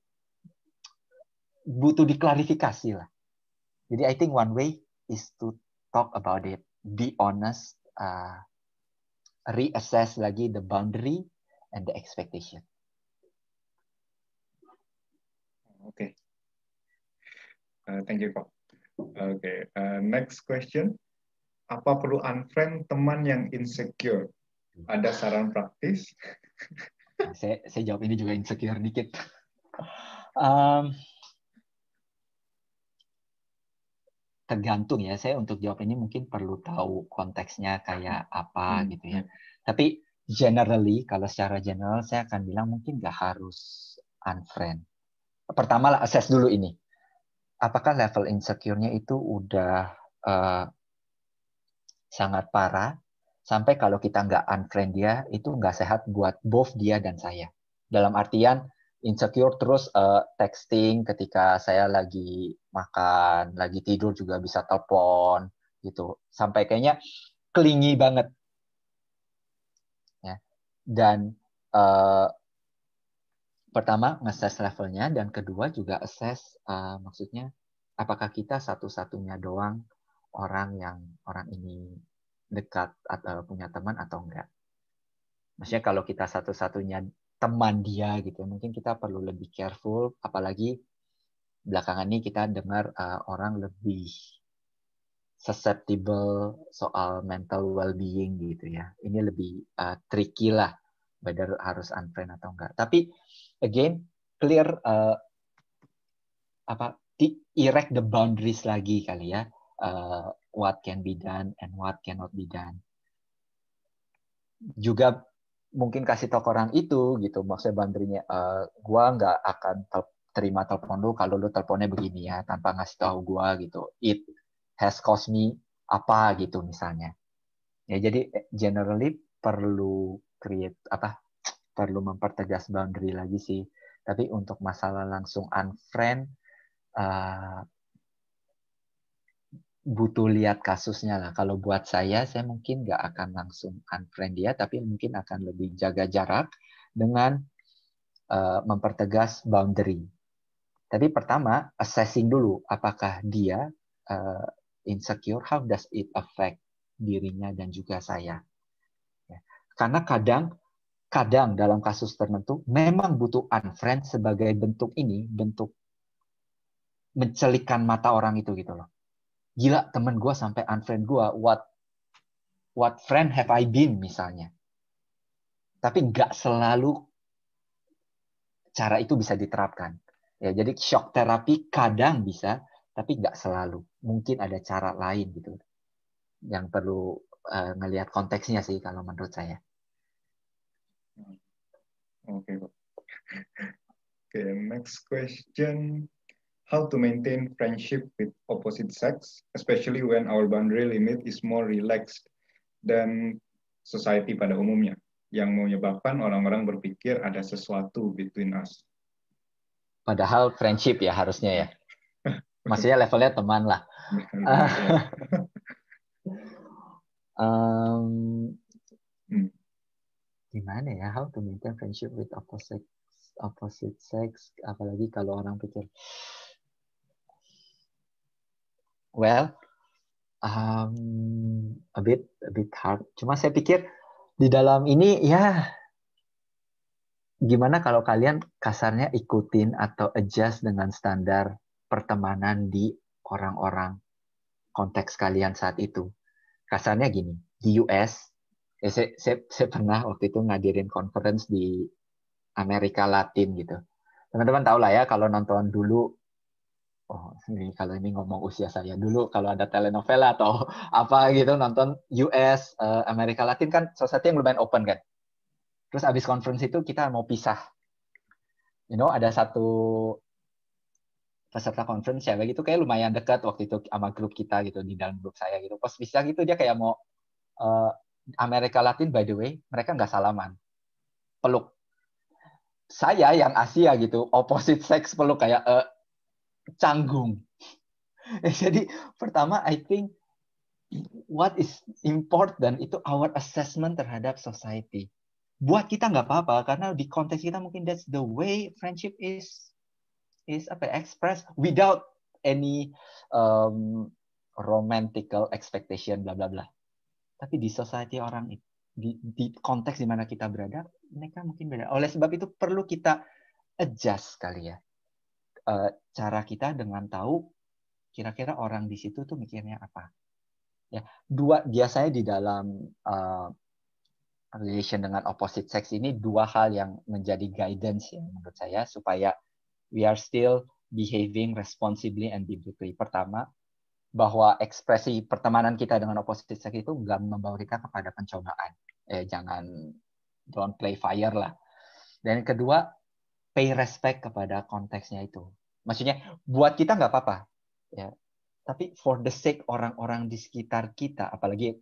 butuh diklarifikasi lah. Jadi I think one way is to talk about it, be honest, uh, reassess lagi the boundary and the expectation. Okay. Uh, eh, thank you, Pak. Okay. Uh, eh, next question. Apa perlu unfriend teman yang insecure? Ada saran praktis? (laughs) saya, saya jawab ini juga insecure dikit. Um, tergantung ya. Saya untuk jawab ini mungkin perlu tahu konteksnya kayak apa hmm, hmm. gitu ya. Tapi generally kalau secara general saya akan bilang mungkin nggak harus unfriend pertama lah assess dulu ini. Apakah level insecure-nya itu udah uh, sangat parah sampai kalau kita nggak unfriend dia itu nggak sehat buat both dia dan saya. Dalam artian insecure terus uh, texting ketika saya lagi makan, lagi tidur juga bisa telepon gitu. Sampai kayaknya kelingi banget. Ya. Dan uh, pertama ngeses levelnya dan kedua juga assess uh, maksudnya apakah kita satu-satunya doang orang yang orang ini dekat atau eh, punya teman atau enggak. Maksudnya kalau kita satu-satunya teman dia gitu, mungkin kita perlu lebih careful apalagi belakangan ini kita dengar uh, orang lebih susceptible soal mental well-being gitu ya. Ini lebih uh, tricky lah whether harus unfriend atau enggak. Tapi again clear uh, apa erect the boundaries lagi kali ya uh, what can be done and what cannot be done juga mungkin kasih tau orang itu gitu maksudnya boundary-nya uh, gua nggak akan terima telepon lu kalau lu teleponnya begini ya tanpa ngasih tahu gua gitu it has cost me apa gitu misalnya ya jadi generally perlu create apa perlu mempertegas boundary lagi sih. Tapi untuk masalah langsung unfriend, uh, butuh lihat kasusnya lah. Kalau buat saya, saya mungkin nggak akan langsung unfriend dia, tapi mungkin akan lebih jaga jarak dengan uh, mempertegas boundary. Tapi pertama, assessing dulu apakah dia uh, insecure, how does it affect dirinya dan juga saya. Ya. Karena kadang kadang dalam kasus tertentu memang butuh unfriend sebagai bentuk ini, bentuk mencelikan mata orang itu gitu loh. Gila temen gue sampai unfriend gue, what what friend have I been misalnya. Tapi nggak selalu cara itu bisa diterapkan. Ya, jadi shock terapi kadang bisa, tapi nggak selalu. Mungkin ada cara lain gitu yang perlu uh, ngelihat konteksnya sih kalau menurut saya. Okay. Okay, next question. How to maintain friendship with opposite sex, especially when our boundary limit is more relaxed than society pada umumnya, yang menyebabkan orang-orang berpikir ada sesuatu between us. Padahal friendship ya harusnya ya. (laughs) Maksudnya levelnya teman lah. um, (laughs) gimana ya how to maintain friendship with opposite opposite sex apalagi kalau orang pikir well um, a bit a bit hard cuma saya pikir di dalam ini ya gimana kalau kalian kasarnya ikutin atau adjust dengan standar pertemanan di orang-orang konteks kalian saat itu kasarnya gini di US ya saya, saya, saya pernah waktu itu ngadirin conference di Amerika Latin gitu. Teman-teman tahu lah ya kalau nonton dulu oh ini kalau ini ngomong usia saya dulu kalau ada telenovela atau (laughs) apa gitu nonton US eh, Amerika Latin kan society yang lumayan open kan terus abis conference itu kita mau pisah you know ada satu peserta conference ya gitu kayak lumayan dekat waktu itu sama grup kita gitu di dalam grup saya gitu pas pisah gitu dia kayak mau uh, Amerika Latin by the way mereka nggak salaman peluk saya yang Asia gitu opposite sex peluk kayak uh, canggung (laughs) jadi pertama I think what is important itu our assessment terhadap society buat kita nggak apa-apa karena di konteks kita mungkin that's the way friendship is is apa ya, express without any um, romantical expectation bla bla bla tapi di society orang itu di, di konteks di mana kita berada mereka mungkin beda oleh sebab itu perlu kita adjust kali ya e, cara kita dengan tahu kira-kira orang di situ tuh mikirnya apa ya dua biasanya di dalam uh, relation dengan opposite sex ini dua hal yang menjadi guidance ya menurut saya supaya we are still behaving responsibly and biblically. Pertama, bahwa ekspresi pertemanan kita dengan oposisi sex itu nggak membawa kita kepada pencobaan. Eh, jangan don't play fire lah. Dan kedua, pay respect kepada konteksnya itu. Maksudnya buat kita nggak apa-apa, ya. Tapi for the sake orang-orang di sekitar kita, apalagi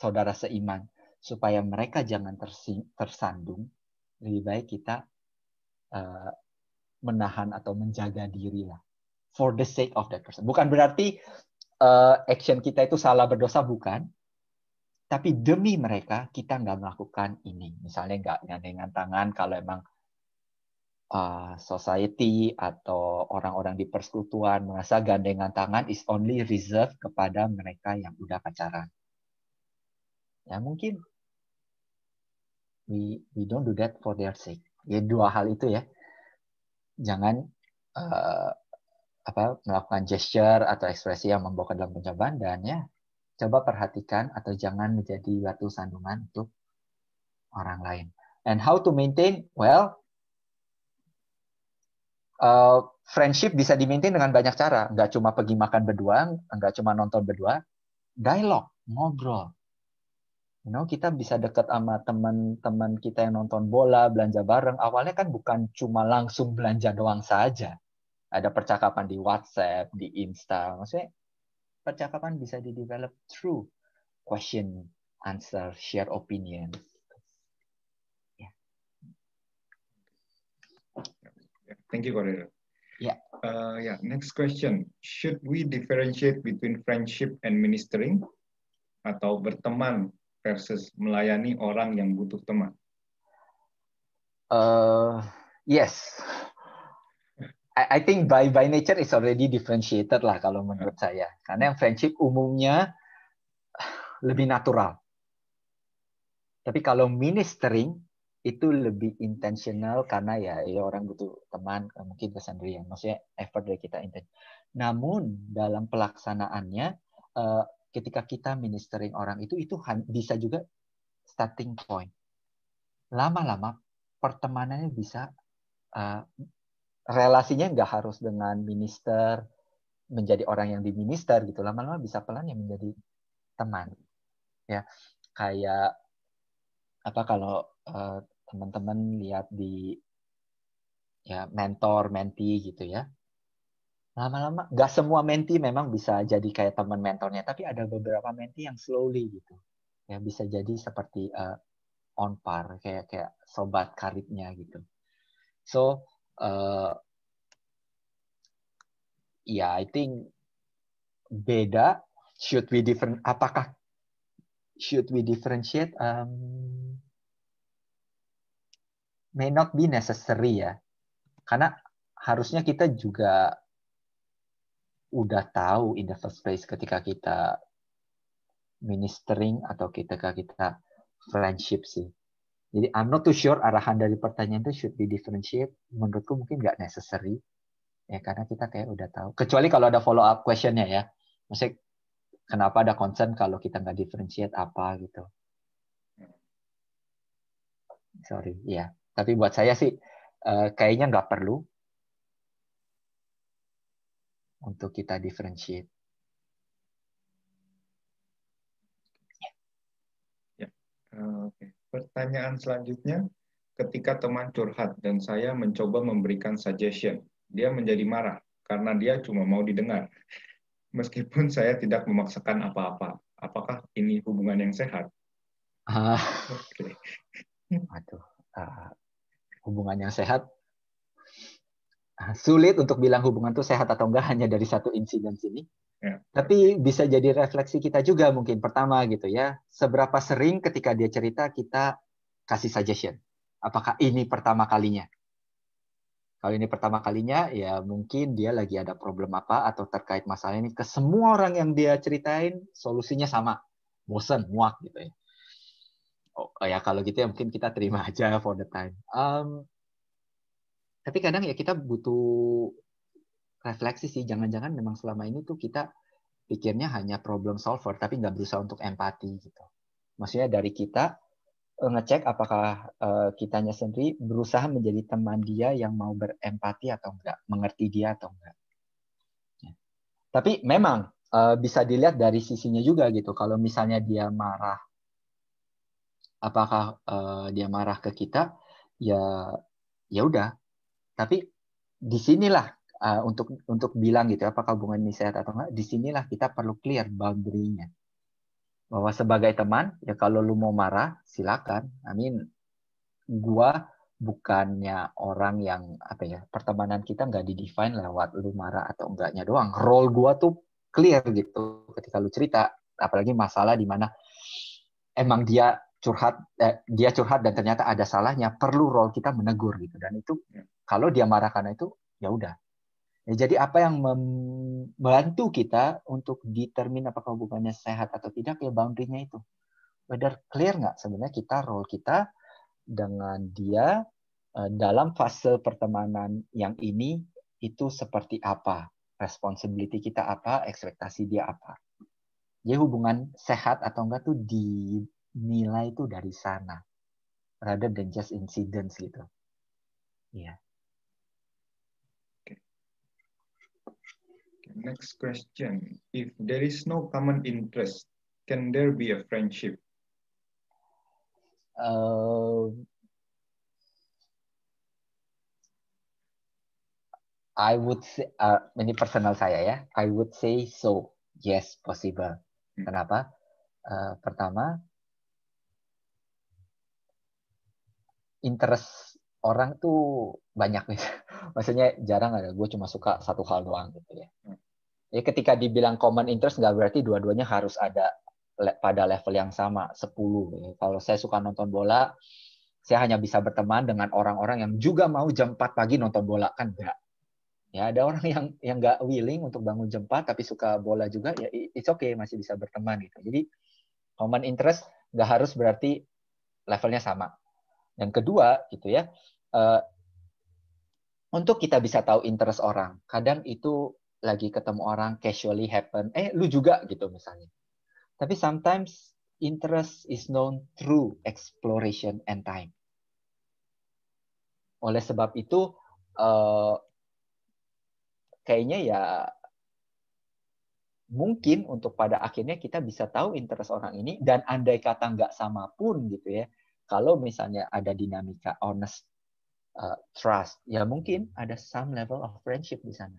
saudara seiman, supaya mereka jangan tersing, tersandung, lebih baik kita uh, menahan atau menjaga diri lah for the sake of that person. Bukan berarti uh, action kita itu salah berdosa, bukan. Tapi demi mereka kita nggak melakukan ini. Misalnya nggak gandengan tangan kalau emang uh, society atau orang-orang di persekutuan merasa gandengan tangan is only reserved kepada mereka yang udah pacaran. Ya mungkin we we don't do that for their sake. Ya dua hal itu ya. Jangan uh, apa melakukan gesture atau ekspresi yang membawa ke dalam pencobaan dan ya coba perhatikan atau jangan menjadi batu sandungan untuk orang lain. And how to maintain? Well, uh, friendship bisa dimaintain dengan banyak cara. Nggak cuma pergi makan berdua, nggak cuma nonton berdua. Dialog, ngobrol. You know, kita bisa dekat sama teman-teman kita yang nonton bola, belanja bareng. Awalnya kan bukan cuma langsung belanja doang saja ada percakapan di WhatsApp, di Insta. Maksudnya percakapan bisa di develop through question, answer, share opinion. Ya. Thank you, Korea. Ya. Yeah. Uh, yeah. Next question. Should we differentiate between friendship and ministering? Atau berteman versus melayani orang yang butuh teman? Uh, yes. I, I think by by nature is already differentiated lah kalau menurut saya. Karena yang friendship umumnya (sighs) lebih natural. Tapi kalau ministering itu lebih intentional karena ya, ya orang butuh teman eh, mungkin yang Maksudnya effort dari kita intent. Namun dalam pelaksanaannya eh, ketika kita ministering orang itu itu bisa juga starting point. Lama-lama pertemanannya bisa eh, relasinya nggak harus dengan minister menjadi orang yang di minister gitu lama-lama bisa pelan ya menjadi teman ya kayak apa kalau uh, teman-teman lihat di ya mentor menti gitu ya lama-lama nggak semua menti memang bisa jadi kayak teman mentornya tapi ada beberapa menti yang slowly gitu ya bisa jadi seperti uh, on par kayak kayak sobat karibnya gitu so uh, ya yeah, I think beda should we different apakah should we differentiate um, may not be necessary ya karena harusnya kita juga udah tahu in the first place ketika kita ministering atau ketika kita friendship sih jadi I'm not too sure arahan dari pertanyaan itu should be differentiate. Menurutku mungkin nggak necessary ya karena kita kayak udah tahu. Kecuali kalau ada follow up questionnya ya. Maksudnya kenapa ada concern kalau kita nggak differentiate apa gitu. Sorry, ya. Tapi buat saya sih eh, kayaknya nggak perlu untuk kita differentiate. Ya. uh, Pertanyaan selanjutnya, ketika teman curhat dan saya mencoba memberikan suggestion, dia menjadi marah karena dia cuma mau didengar. (laughs) Meskipun saya tidak memaksakan apa-apa, apakah ini hubungan yang sehat? Ah, okay. (laughs) aduh, uh, hubungan yang sehat sulit untuk bilang hubungan itu sehat atau enggak (laughs) hanya dari satu insiden sini. Ya. Tapi ya. bisa jadi refleksi kita juga mungkin pertama gitu ya. Seberapa sering ketika dia cerita kita kasih suggestion. Apakah ini pertama kalinya? Kalau ini pertama kalinya ya mungkin dia lagi ada problem apa atau terkait masalah ini ke semua orang yang dia ceritain solusinya sama. Bosen, muak gitu ya. Oh, ya kalau gitu ya mungkin kita terima aja for the time. Um, tapi kadang ya kita butuh refleksi sih jangan-jangan memang selama ini tuh kita pikirnya hanya problem solver tapi nggak berusaha untuk empati gitu maksudnya dari kita eh, ngecek apakah eh, kitanya sendiri berusaha menjadi teman dia yang mau berempati atau enggak, mengerti dia atau enggak. Ya. Tapi memang eh, bisa dilihat dari sisinya juga gitu. Kalau misalnya dia marah, apakah dia marah ke kita? Ya, ya udah. Tapi disinilah uh, eh, untuk untuk bilang gitu apakah hubungan ini sehat atau enggak, sinilah kita perlu clear boundary-nya. Bahwa sebagai teman, ya kalau lu mau marah, silakan. I mean, gua bukannya orang yang apa ya pertemanan kita nggak didefine lewat lu marah atau enggaknya doang role gua tuh clear gitu ketika lu cerita apalagi masalah di mana emang dia curhat eh, dia curhat dan ternyata ada salahnya perlu role kita menegur gitu dan itu kalau dia marah karena itu, ya udah. Ya, jadi apa yang membantu kita untuk determine apakah hubungannya sehat atau tidak ya boundary-nya itu. Whether clear nggak sebenarnya kita role kita dengan dia eh, dalam fase pertemanan yang ini itu seperti apa? Responsibility kita apa? Ekspektasi dia apa? Jadi hubungan sehat atau enggak tuh dinilai itu dari sana. Rather than just incidents gitu. Iya. next question. If there is no common interest, can there be a friendship? Uh, I would say, uh, ini personal saya ya, I would say so, yes, possible. Hmm. Kenapa? Uh, pertama, interest orang tuh banyak nih. (laughs) Maksudnya jarang ada. Gue cuma suka satu hal doang gitu ya. Hmm. Ya ketika dibilang common interest nggak berarti dua-duanya harus ada pada level yang sama sepuluh. Ya. Kalau saya suka nonton bola, saya hanya bisa berteman dengan orang-orang yang juga mau jam 4 pagi nonton bola kan enggak. Ya ada orang yang yang nggak willing untuk bangun jam 4 tapi suka bola juga ya it's okay masih bisa berteman gitu. Jadi common interest nggak harus berarti levelnya sama yang kedua, gitu ya, uh, untuk kita bisa tahu interest orang, kadang itu lagi ketemu orang casually happen, eh lu juga gitu misalnya. Tapi sometimes interest is known through exploration and time. Oleh sebab itu, uh, kayaknya ya mungkin untuk pada akhirnya kita bisa tahu interest orang ini dan andai kata nggak sama pun gitu ya kalau misalnya ada dinamika honest uh, trust, ya mungkin ada some level of friendship di sana.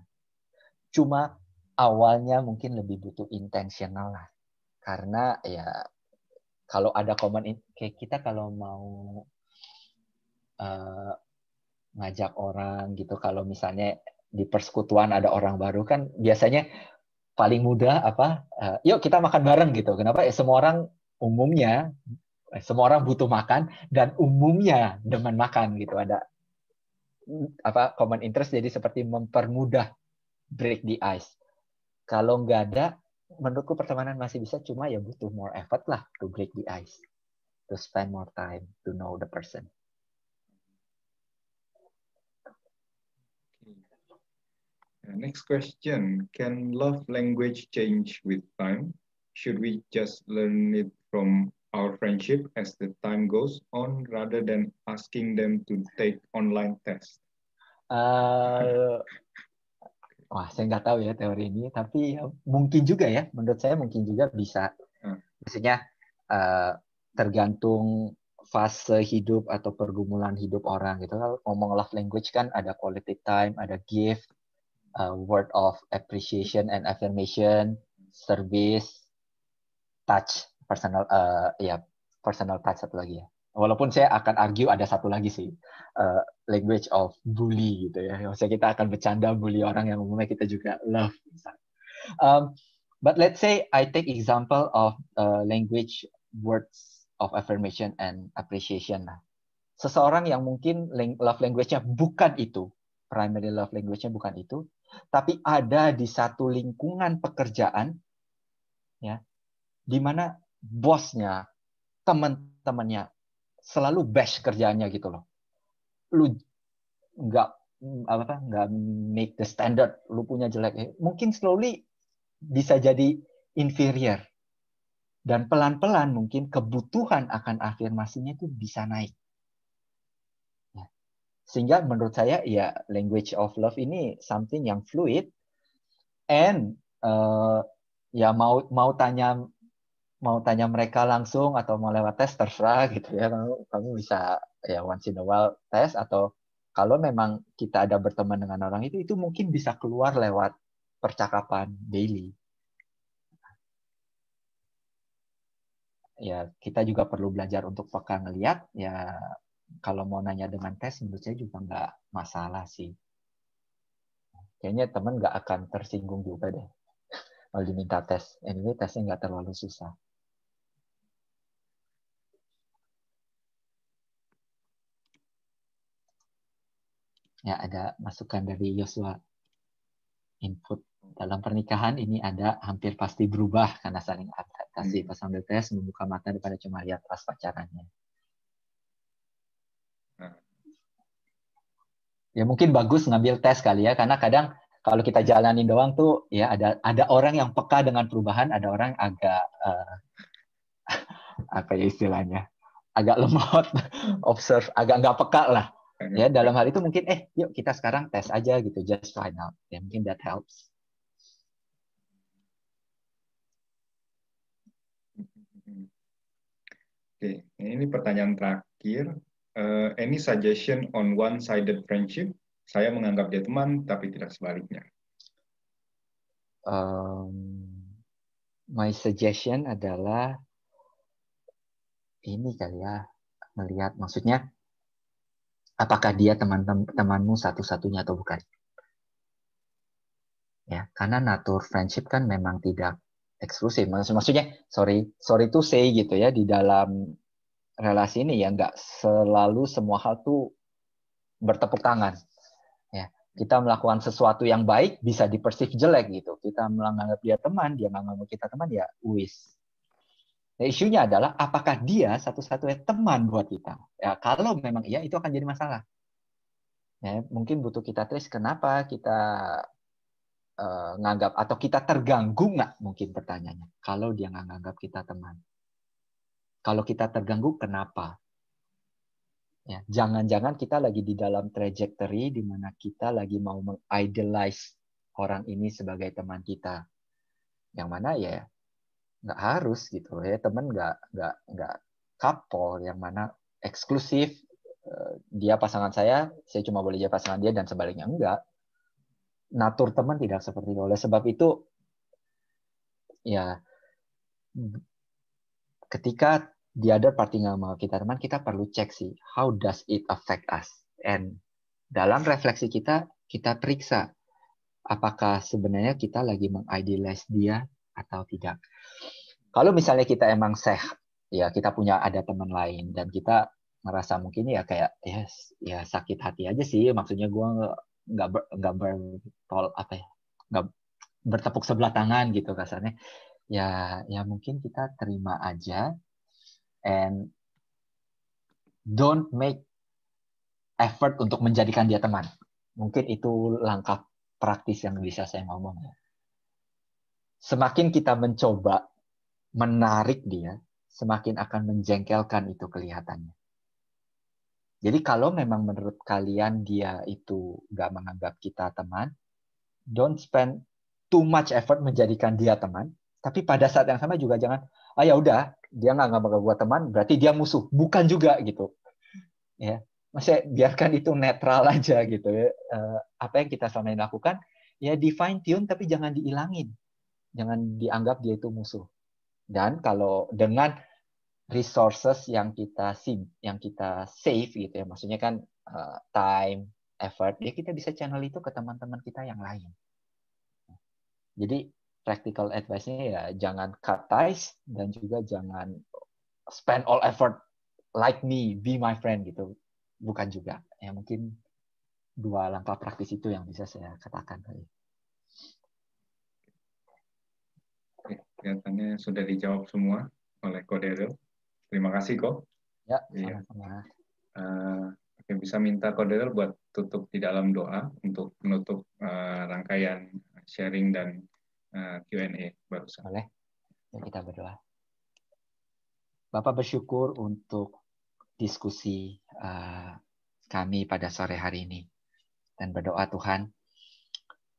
Cuma awalnya mungkin lebih butuh intentional lah, karena ya kalau ada common in, kayak kita kalau mau uh, ngajak orang gitu, kalau misalnya di persekutuan ada orang baru kan biasanya paling mudah apa uh, yuk kita makan bareng gitu kenapa ya semua orang umumnya Eh, semua orang butuh makan dan umumnya demen makan gitu ada mm, apa common interest jadi seperti mempermudah break the ice kalau nggak ada menurutku pertemanan masih bisa cuma ya butuh more effort lah to break the ice to spend more time to know the person Next question. Can love language change with time? Should we just learn it from our friendship as the time goes on rather than asking them to take online test? Uh, wah, saya nggak tahu ya teori ini, tapi ya mungkin juga ya, menurut saya mungkin juga bisa. Ah. Maksudnya uh, tergantung fase hidup atau pergumulan hidup orang gitu. Kalau ngomong love language kan ada quality time, ada gift, uh, word of appreciation and affirmation, service, touch personal uh, ya personal touch satu lagi ya walaupun saya akan argue ada satu lagi sih uh, language of bully gitu ya maksudnya kita akan bercanda bully orang yang umumnya kita juga love misalnya. Um, but let's say I take example of uh, language words of affirmation and appreciation lah seseorang yang mungkin love language-nya bukan itu, primary love language-nya bukan itu, tapi ada di satu lingkungan pekerjaan, ya, di mana bosnya, teman-temannya selalu bash kerjaannya gitu loh. Lu nggak apa nggak make the standard, lu punya jelek. Mungkin slowly bisa jadi inferior. Dan pelan-pelan mungkin kebutuhan akan afirmasinya itu bisa naik. Ya. Sehingga menurut saya ya language of love ini something yang fluid and uh, ya mau mau tanya mau tanya mereka langsung atau mau lewat tes terserah gitu ya kamu kamu bisa ya once in a while tes atau kalau memang kita ada berteman dengan orang itu itu mungkin bisa keluar lewat percakapan daily ya kita juga perlu belajar untuk peka ngelihat ya kalau mau nanya dengan tes menurut saya juga nggak masalah sih kayaknya teman nggak akan tersinggung juga deh (laughs) kalau diminta tes. Anyway, tesnya nggak terlalu susah. Ya, ada masukan dari Yosua. Input dalam pernikahan ini ada hampir pasti berubah karena saling adaptasi. Hmm. Pasangan BTS membuka mata daripada cuma lihat pas pacarannya. Hmm. Ya mungkin bagus ngambil tes kali ya, karena kadang kalau kita jalanin doang tuh ya ada ada orang yang peka dengan perubahan, ada orang agak uh, (laughs) apa ya istilahnya agak lemot, (laughs) observe, agak nggak peka lah ya dalam hal itu mungkin eh yuk kita sekarang tes aja gitu just find out ya mungkin that helps Oke, okay. ini pertanyaan terakhir. Uh, any suggestion on one-sided friendship? Saya menganggap dia teman, tapi tidak sebaliknya. Um, my suggestion adalah ini kali ya, melihat maksudnya apakah dia teman temanmu satu-satunya atau bukan. Ya, karena natur friendship kan memang tidak eksklusif. Maksudnya, sorry, sorry to say gitu ya di dalam relasi ini ya nggak selalu semua hal tuh bertepuk tangan. Ya, kita melakukan sesuatu yang baik bisa dipersif jelek gitu. Kita menganggap dia teman, dia menganggap kita teman ya wis Nah, isunya adalah apakah dia satu-satunya teman buat kita? Ya, kalau memang iya, itu akan jadi masalah. Ya, mungkin butuh kita trace kenapa kita uh, nganggap atau kita terganggu nggak mungkin pertanyaannya. Kalau dia nggak nganggap kita teman, kalau kita terganggu kenapa? jangan ya, jangan-jangan kita lagi di dalam trajectory di mana kita lagi mau mengidolize orang ini sebagai teman kita. Yang mana ya nggak harus gitu ya temen nggak nggak nggak couple yang mana eksklusif eh, dia pasangan saya saya cuma boleh jadi pasangan dia dan sebaliknya enggak natur teman tidak seperti itu oleh sebab itu ya ketika dia ada party nggak mau kita teman kita perlu cek sih how does it affect us and dalam refleksi kita kita periksa apakah sebenarnya kita lagi mengidealize dia atau tidak kalau misalnya kita emang sehat, ya kita punya ada teman lain dan kita merasa mungkin ya kayak ya yes, ya sakit hati aja sih maksudnya gue nggak ber nggak bertol apa ya nggak bertepuk sebelah tangan gitu kasarnya ya ya mungkin kita terima aja and don't make effort untuk menjadikan dia teman mungkin itu langkah praktis yang bisa saya ngomong ya. semakin kita mencoba menarik dia, semakin akan menjengkelkan itu kelihatannya. Jadi kalau memang menurut kalian dia itu nggak menganggap kita teman, don't spend too much effort menjadikan dia teman. Tapi pada saat yang sama juga jangan, ah ya udah dia nggak nggak gue teman, berarti dia musuh. Bukan juga gitu. Ya, masih biarkan itu netral aja gitu. Ya. Apa yang kita selama ini lakukan, ya define tune tapi jangan diilangin. Jangan dianggap dia itu musuh. Dan kalau dengan resources yang kita sim, yang kita save gitu ya, maksudnya kan uh, time, effort, ya kita bisa channel itu ke teman-teman kita yang lain. Jadi practical advice-nya ya jangan cut ties dan juga jangan spend all effort like me, be my friend gitu. Bukan juga. Ya mungkin dua langkah praktis itu yang bisa saya katakan tadi. Kelihatannya sudah dijawab semua oleh Ko Daryl. Terima kasih, kok. Ya, iya. Uh, oke, bisa minta Ko Daryl buat tutup di dalam doa untuk menutup uh, rangkaian sharing dan uh, eh, Q&A barusan. Boleh. Ya, kita berdoa. Bapak bersyukur untuk diskusi uh, kami pada sore hari ini dan berdoa Tuhan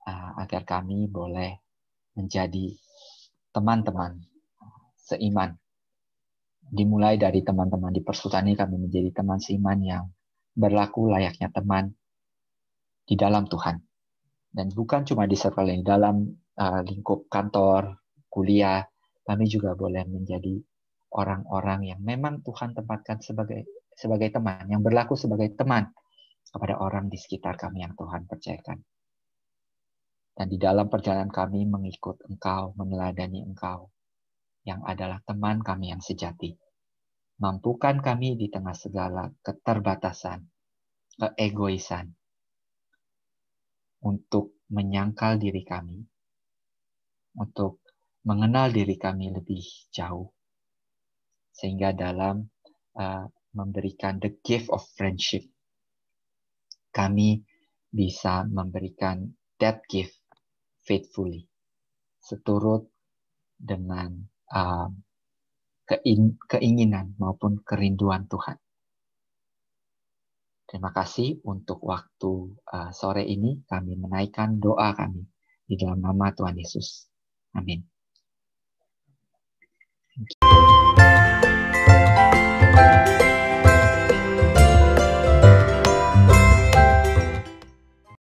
uh, agar kami boleh menjadi teman-teman seiman. Dimulai dari teman-teman di persutani kami menjadi teman seiman yang berlaku layaknya teman di dalam Tuhan. Dan bukan cuma di circle ini, dalam uh, lingkup kantor, kuliah, kami juga boleh menjadi orang-orang yang memang Tuhan tempatkan sebagai sebagai teman, yang berlaku sebagai teman kepada orang di sekitar kami yang Tuhan percayakan dan di dalam perjalanan kami mengikut Engkau, meneladani Engkau, yang adalah teman kami yang sejati. Mampukan kami di tengah segala keterbatasan, keegoisan, untuk menyangkal diri kami, untuk mengenal diri kami lebih jauh, sehingga dalam uh, memberikan the gift of friendship, kami bisa memberikan that gift faithfully, seturut dengan um, keinginan maupun kerinduan Tuhan. Terima kasih untuk waktu uh, sore ini kami menaikkan doa kami di dalam nama Tuhan Yesus. Amin. Thank you.